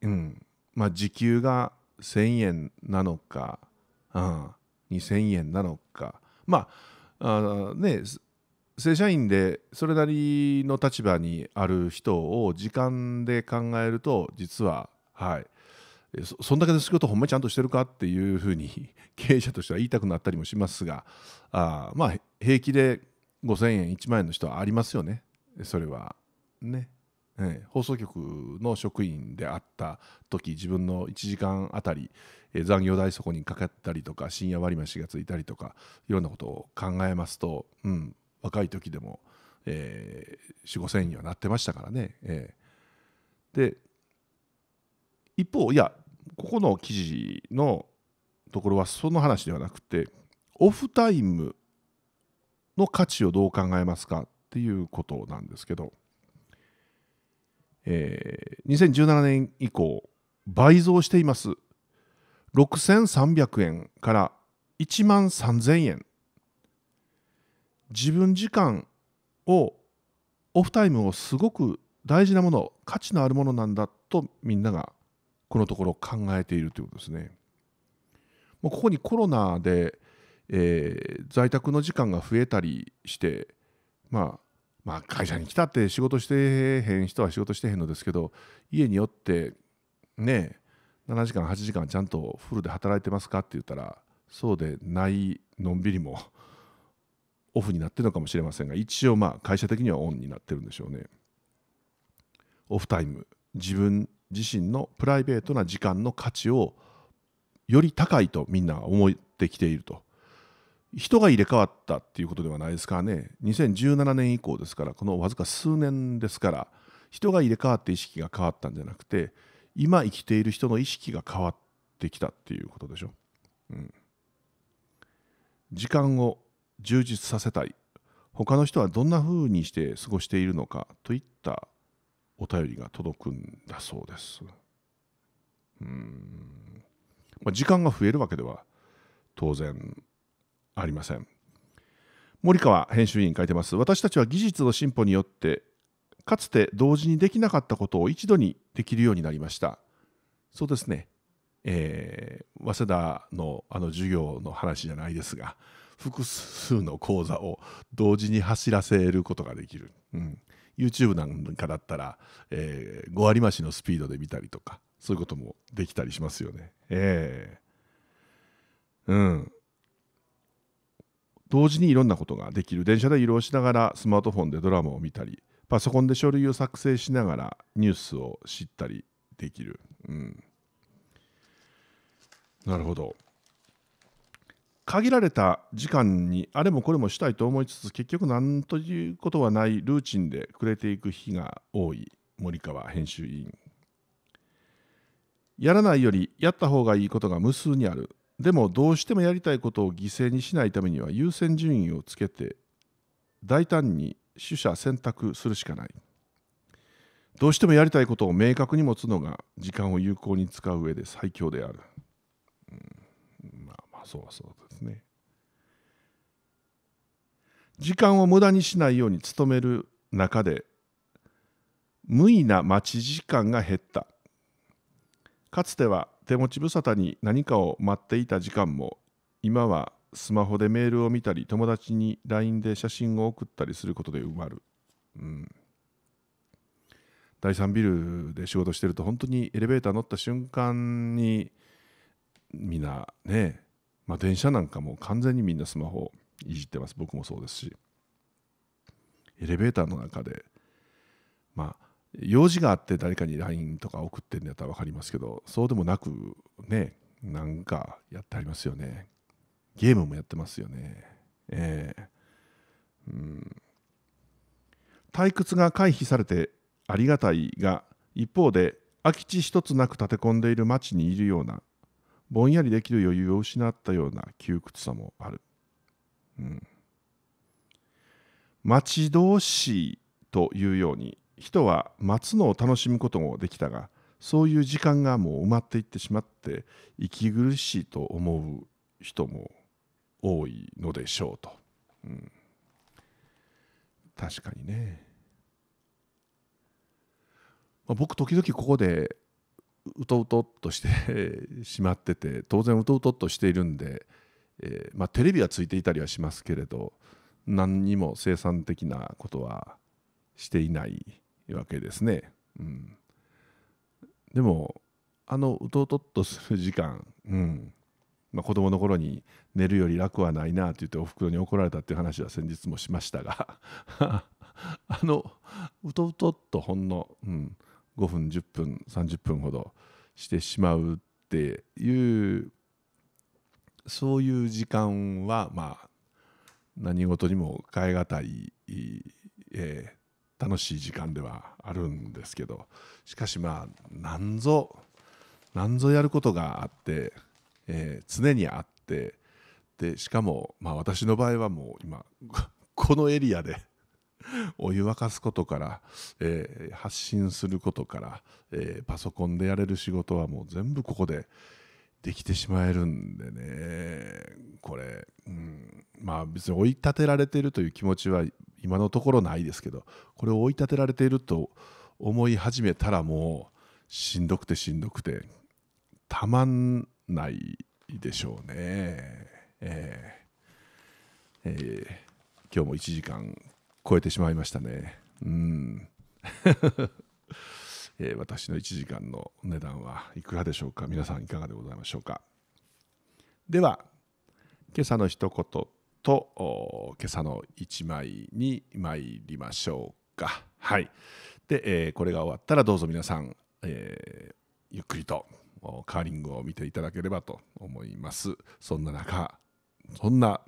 うんまあ時給が1000円なのか、うん、2000円なのかまああね正社員でそれなりの立場にある人を時間で考えると実ははいそんだけの仕事ほんまにちゃんとしてるかっていうふうに 経営者としては言いたくなったりもしますがあまあ平気で5,000円1万円の人はありますよねそれはね、ええ、放送局の職員であった時自分の1時間あたり、残業代そこにかかったりとか深夜割増がついたりとかいろんなことを考えますと、うん、若い時でも、えー、4 5 0 0 0円にはなってましたからね。ええ、で一方いやここの記事のところはその話ではなくてオフタイムの価値をどう考えますかっていうことなんですけど、えー、2017年以降倍増しています6300円から1万3000円自分時間をオフタイムをすごく大事なもの価値のあるものなんだとみんながこのところ考えているということですね。もうここにコロナで、えー、在宅の時間が増えたりして、まあ、まあ、会社に来たって仕事してへん人は仕事してへんのですけど家によってね7時間8時間ちゃんとフルで働いてますかって言ったらそうでないのんびりも オフになってるのかもしれませんが一応まあ会社的にはオンになってるんでしょうねオフタイム自分自身のプライベートな時間の価値をより高いとみんな思ってきていると人が入れ替わったっていうことではないですかね2017年以降ですからこのわずか数年ですから人が入れ替わって意識が変わったんじゃなくて今生きている人の意識が変わってきたっていうことでしょ、うん、時間を充実させたい他の人はどんなふうにして過ごしているのかといったお便りが届くんだそうです。うんまあ、時間が増えるわけでは当然ありません。森川編集委員書いてます。私たちは技術の進歩によってかつて同時にできなかったことを一度にできるようになりました。そうですね。えー、早稲田のあの授業の話じゃないですが複数の講座を同時に走らせることができる、うん、YouTube なんかだったら、えー、5割増しのスピードで見たりとかそういうこともできたりしますよね。えー、うん同時にいろんなことができる電車で移動しながらスマートフォンでドラマを見たりパソコンで書類を作成しながらニュースを知ったりできる。うん、なるほど。限られた時間にあれもこれもしたいと思いつつ結局何ということはないルーチンで暮れていく日が多い森川編集委員やらないよりやった方がいいことが無数にあるでもどうしてもやりたいことを犠牲にしないためには優先順位をつけて大胆に取捨選択するしかないどうしてもやりたいことを明確に持つのが時間を有効に使う上で最強である、うん、まあまあそうそうですね時間を無駄にしないように努める中で無意な待ち時間が減ったかつては手持ち無沙汰に何かを待っていた時間も今はスマホでメールを見たり友達に LINE で写真を送ったりすることで埋まる、うん、第3ビルで仕事してると本当にエレベーター乗った瞬間にみんなねまあ、電車なんかも完全にみんなスマホいじってます僕もそうですしエレベーターの中でまあ用事があって誰かに LINE とか送ってんやったら分かりますけどそうでもなくねなんかやってありますよねゲームもやってますよねええー、うん退屈が回避されてありがたいが一方で空き地一つなく立て込んでいる町にいるようなぼんやりできる余裕を失ったような窮屈さもある。うん、待ち遠しいというように人は待つのを楽しむこともできたがそういう時間がもう埋まっていってしまって息苦しいと思う人も多いのでしょうと。うん、確かにね。まあ、僕時々ここでうとうとっとしてしまってて当然うとうとっとしているんで、えー、まあ、テレビはついていたりはしますけれど何にも生産的なことはしていないわけですね。うん、でもあのうとうとっとする時間、うんまあ、子供の頃に寝るより楽はないなって言っておふくろに怒られたっていう話は先日もしましたが あのうとうとっとほんの、うん、5分10分30分ほどしてしまうっていうそういう時間はまあ何事にも代え難い、えー、楽しい時間ではあるんですけどしかしまあ何ぞ何ぞやることがあって、えー、常にあってでしかも、まあ、私の場合はもう今このエリアでお湯沸かすことから、えー、発信することから、えー、パソコンでやれる仕事はもう全部ここでできてしまえるんでねこれ、うん、まあ別に追い立てられているという気持ちは今のところないですけどこれを追い立てられていると思い始めたらもうしんどくてしんどくてたまんないでしょうね。えーえー、今日も1時間超えてしまいましたね。うん えー、私の1時間の値段はいくらでしょうか皆さんいかがでございましょうかでは今朝の一言と今朝の1枚に参りましょうかはいで、えー、これが終わったらどうぞ皆さん、えー、ゆっくりとカーリングを見ていただければと思いますそんな中そんな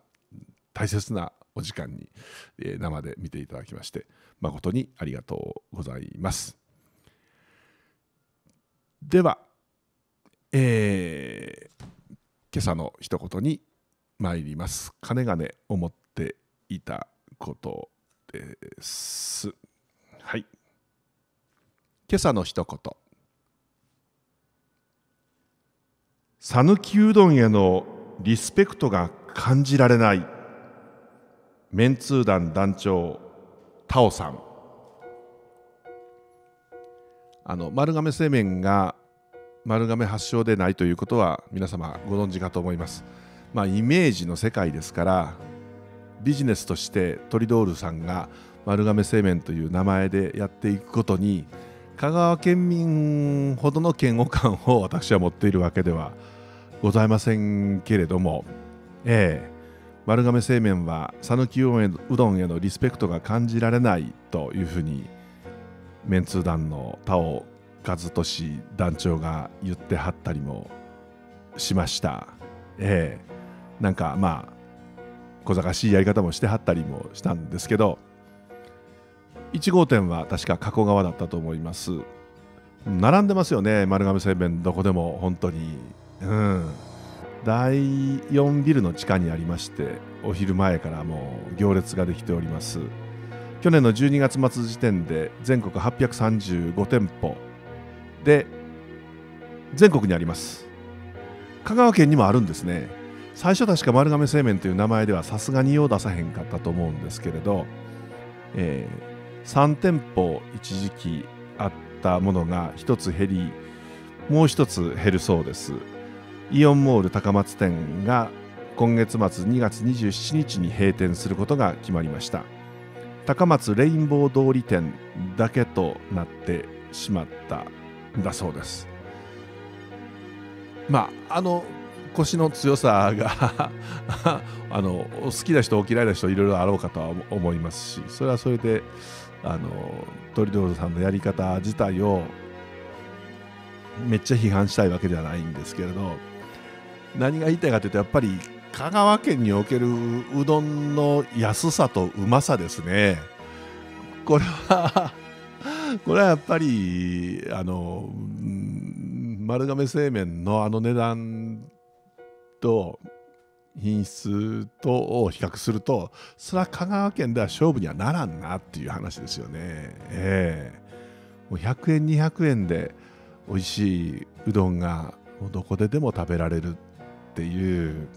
大切なお時間に、え生で見ていただきまして誠にありがとうございます。では、えー、今朝の一言に参ります。かねがね思っていたことです。はい。今朝の一言。讃岐うどんへのリスペクトが感じられない。メンツー団団長タオさんあの丸亀製麺が丸亀発祥でないということは皆様ご存知かと思います。まあ、イメージの世界ですからビジネスとしてトリドールさんが丸亀製麺という名前でやっていくことに香川県民ほどの嫌悪感を私は持っているわけではございませんけれどもええ丸亀製麺は讃岐うどんへのリスペクトが感じられないというふうにメンツー団の田尾和俊団長が言ってはったりもしました。ええー、なんかまあ小賢しいやり方もしてはったりもしたんですけど1号店は確か加古川だったと思います並んでますよね丸亀製麺どこでも本当にうん第4ビルの地下にありましてお昼前からもう行列ができております去年の12月末時点で全国835店舗で全国にあります香川県にもあるんですね最初確か丸亀製麺という名前ではさすがに用出さへんかったと思うんですけれど、えー、3店舗一時期あったものが1つ減りもう1つ減るそうですイオンモール高松店が今月末2月27日に閉店することが決まりました高松レインボー通り店だけとなってしまったんだそうですまああの腰の強さが あの好きな人嫌いな人いろいろあろうかとは思いますしそれはそれであのトリドルさんのやり方自体をめっちゃ批判したいわけではないんですけれど何が言いたいかというとやっぱり香川県におけるうどんの安さとうまさですねこれは これはやっぱりあの丸亀製麺のあの値段と品質とを比較するとそれは香川県では勝負にはならんなっていう話ですよね。ええー、もう100円200円で美味しいうどんがどこででも食べられるっていう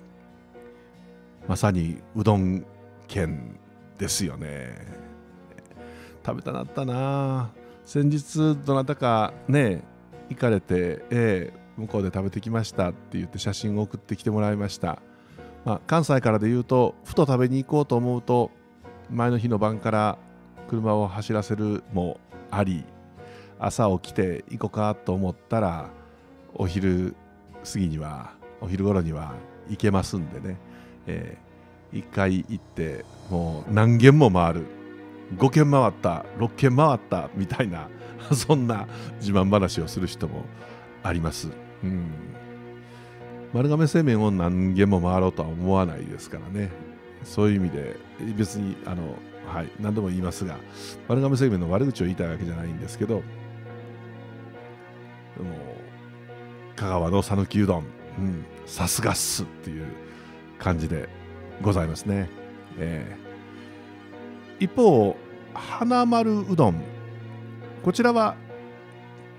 まさにうどん県ですよね食べたなったな先日どなたかね行かれて、えー、向こうで食べてきましたって言って写真を送ってきてもらいました、まあ、関西からで言うとふと食べに行こうと思うと前の日の晩から車を走らせるもあり朝起きて行こうかと思ったらお昼過ぎにはお昼頃には行けますんでね、えー、1回行ってもう何軒も回る5軒回った6軒回ったみたいな そんな自慢話をする人もあります。うん丸亀製麺を何軒も回ろうとは思わないですからねそういう意味で別にあの、はい、何度も言いますが丸亀製麺の悪口を言いたいわけじゃないんですけどでも香川の讃岐うどんうん、さすがっすっていう感じでございますね。えー、一方、花丸うどん。こちらは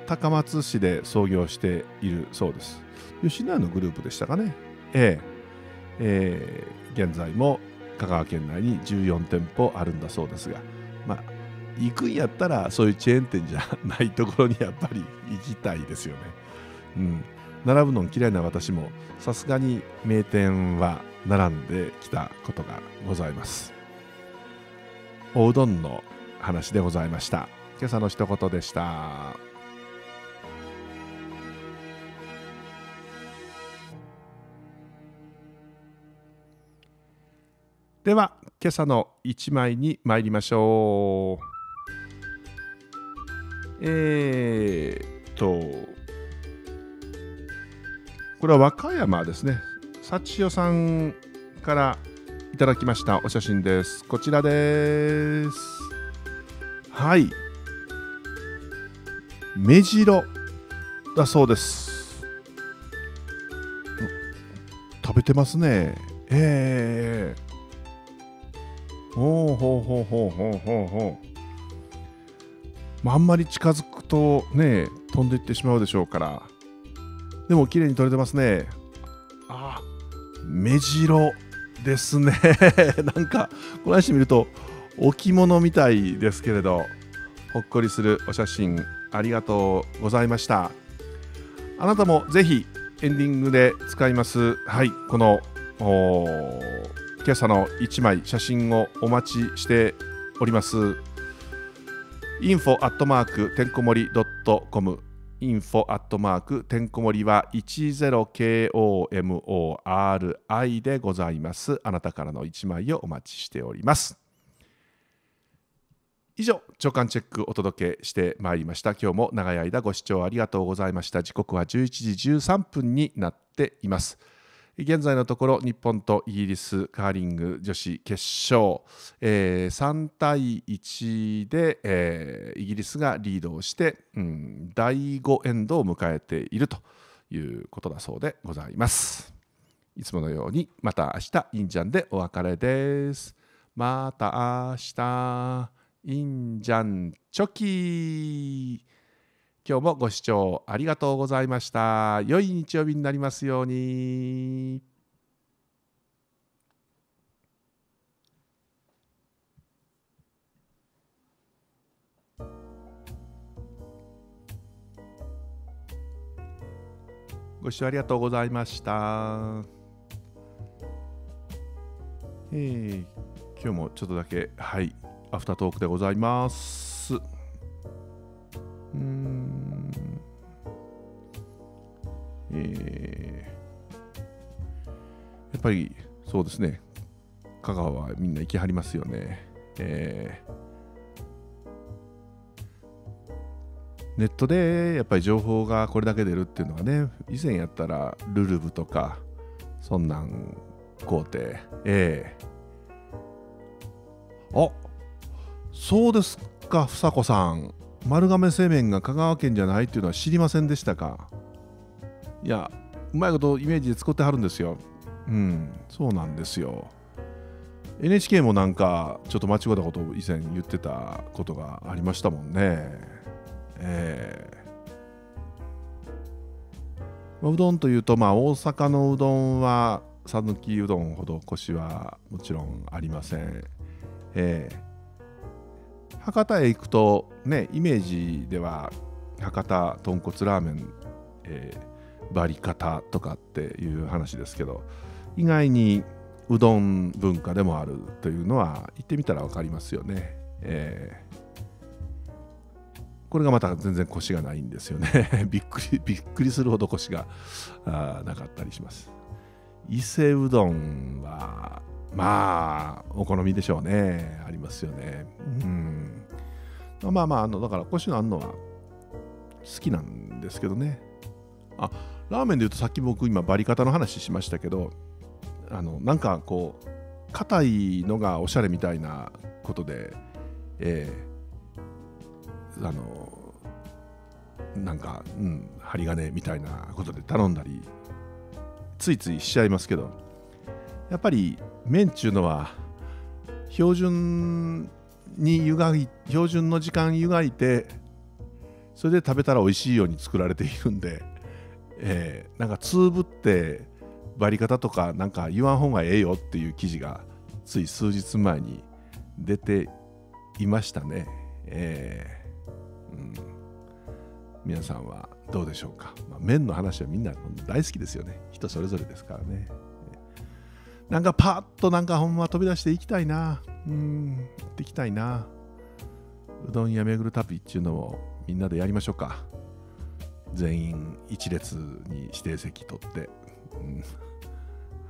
高松市で創業しているそうです。吉野家のグループでしたかね。えー、えー、現在も香川県内に14店舗あるんだそうですが、まあ、行くんやったらそういうチェーン店じゃないところにやっぱり行きたいですよね。うん、並ぶの嫌いな私もさすがに名店は並んできたことがございますおうどんの話でございました今朝の一言でしたでは今朝の一枚に参りましょうえー、っとこれは和歌山ですね幸代さんからいただきましたお写真ですこちらですはい目白だそうです食べてますねええーほうほうほうほうほうほうほう、まあんまり近づくとね飛んでいってしまうでしょうからでも綺麗に撮れてますねあ目白ですね なんかこないしてみると置物みたいですけれどほっこりするお写真ありがとうございましたあなたもぜひエンディングで使いますはいこの今朝の1枚写真をお待ちしております info アットマークてんこ盛り .com info アットマークてんこ盛りは 10komori でございます。あなたからの1枚をお待ちしております。以上、長官チェックお届けしてまいりました。今日も長い間ご視聴ありがとうございました。時刻は11時13分になっています。現在のところ日本とイギリスカーリング女子決勝、えー、3対1で、えー、イギリスがリードをして、うん、第5エンドを迎えているということだそうでございます。いつものようにまた明日インジャンでお別れです。また明日インジャンチョキ今日もご視聴ありがとうございました。良い日曜日になりますように。ご視聴ありがとうございました。今日もちょっとだけ、はい、アフタートークでございます。うんえー、やっぱりそうですね、香川はみんな行きはりますよね。えー、ネットでやっぱり情報がこれだけ出るっていうのはね、以前やったらルルブとか、そんなん買うて、えー、あそうですか、房子さん。丸亀製麺が香川県じゃないっていうのは知りませんでしたかいやうまいことイメージで作ってはるんですようんそうなんですよ NHK もなんかちょっと間違ったことを以前言ってたことがありましたもんねえー、まあ、うどんというと、まあ、大阪のうどんは讃岐うどんほどコシはもちろんありませんえー、博多へ行くとねイメージでは博多豚骨ラーメン、えーバリ方とかっていう話ですけど意外にうどん文化でもあるというのは言ってみたら分かりますよね。えー、これがまた全然腰がないんですよね びっくりびっくりするほど腰があなかったりします。伊勢うどんはまあお好みでしょうねありますよね。うんまあまああのだから腰のあんのは好きなんですけどね。あラーメンでいうとさっき僕今バリ方の話しましたけどあのなんかこう硬いのがおしゃれみたいなことで、えー、あのなんか、うん、針金みたいなことで頼んだりついついしちゃいますけどやっぱり麺っちゅうのは標準にゆがい標準の時間ゆがいてそれで食べたら美味しいように作られているんでえー、なんかつぶってバリ方とかなんか言わん方がええよっていう記事がつい数日前に出ていましたね。えー、うん、皆さんはどうでしょうか、まあ、麺の話はみんな大好きですよね。人それぞれですからね。なんかパッとなんかほんま飛び出していきたいな。うん、行ってきたいな。うどんやめぐる旅っていうのもみんなでやりましょうか。全員一列に指定席取って、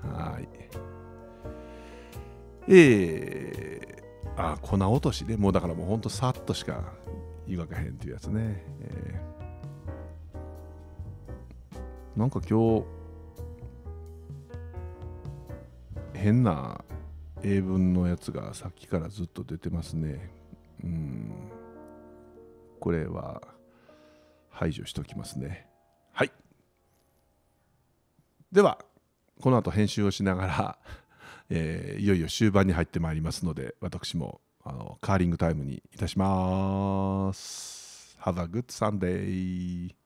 うん、はいえー、あ粉落としで、ね、もうだからもうほんとさっとしか湯がかへんっていうやつね、えー、なんか今日変な英文のやつがさっきからずっと出てますねうんこれは排除しておきますねはいではこの後編集をしながら、えー、いよいよ終盤に入ってまいりますので私もあのカーリングタイムにいたします Have a good Sunday!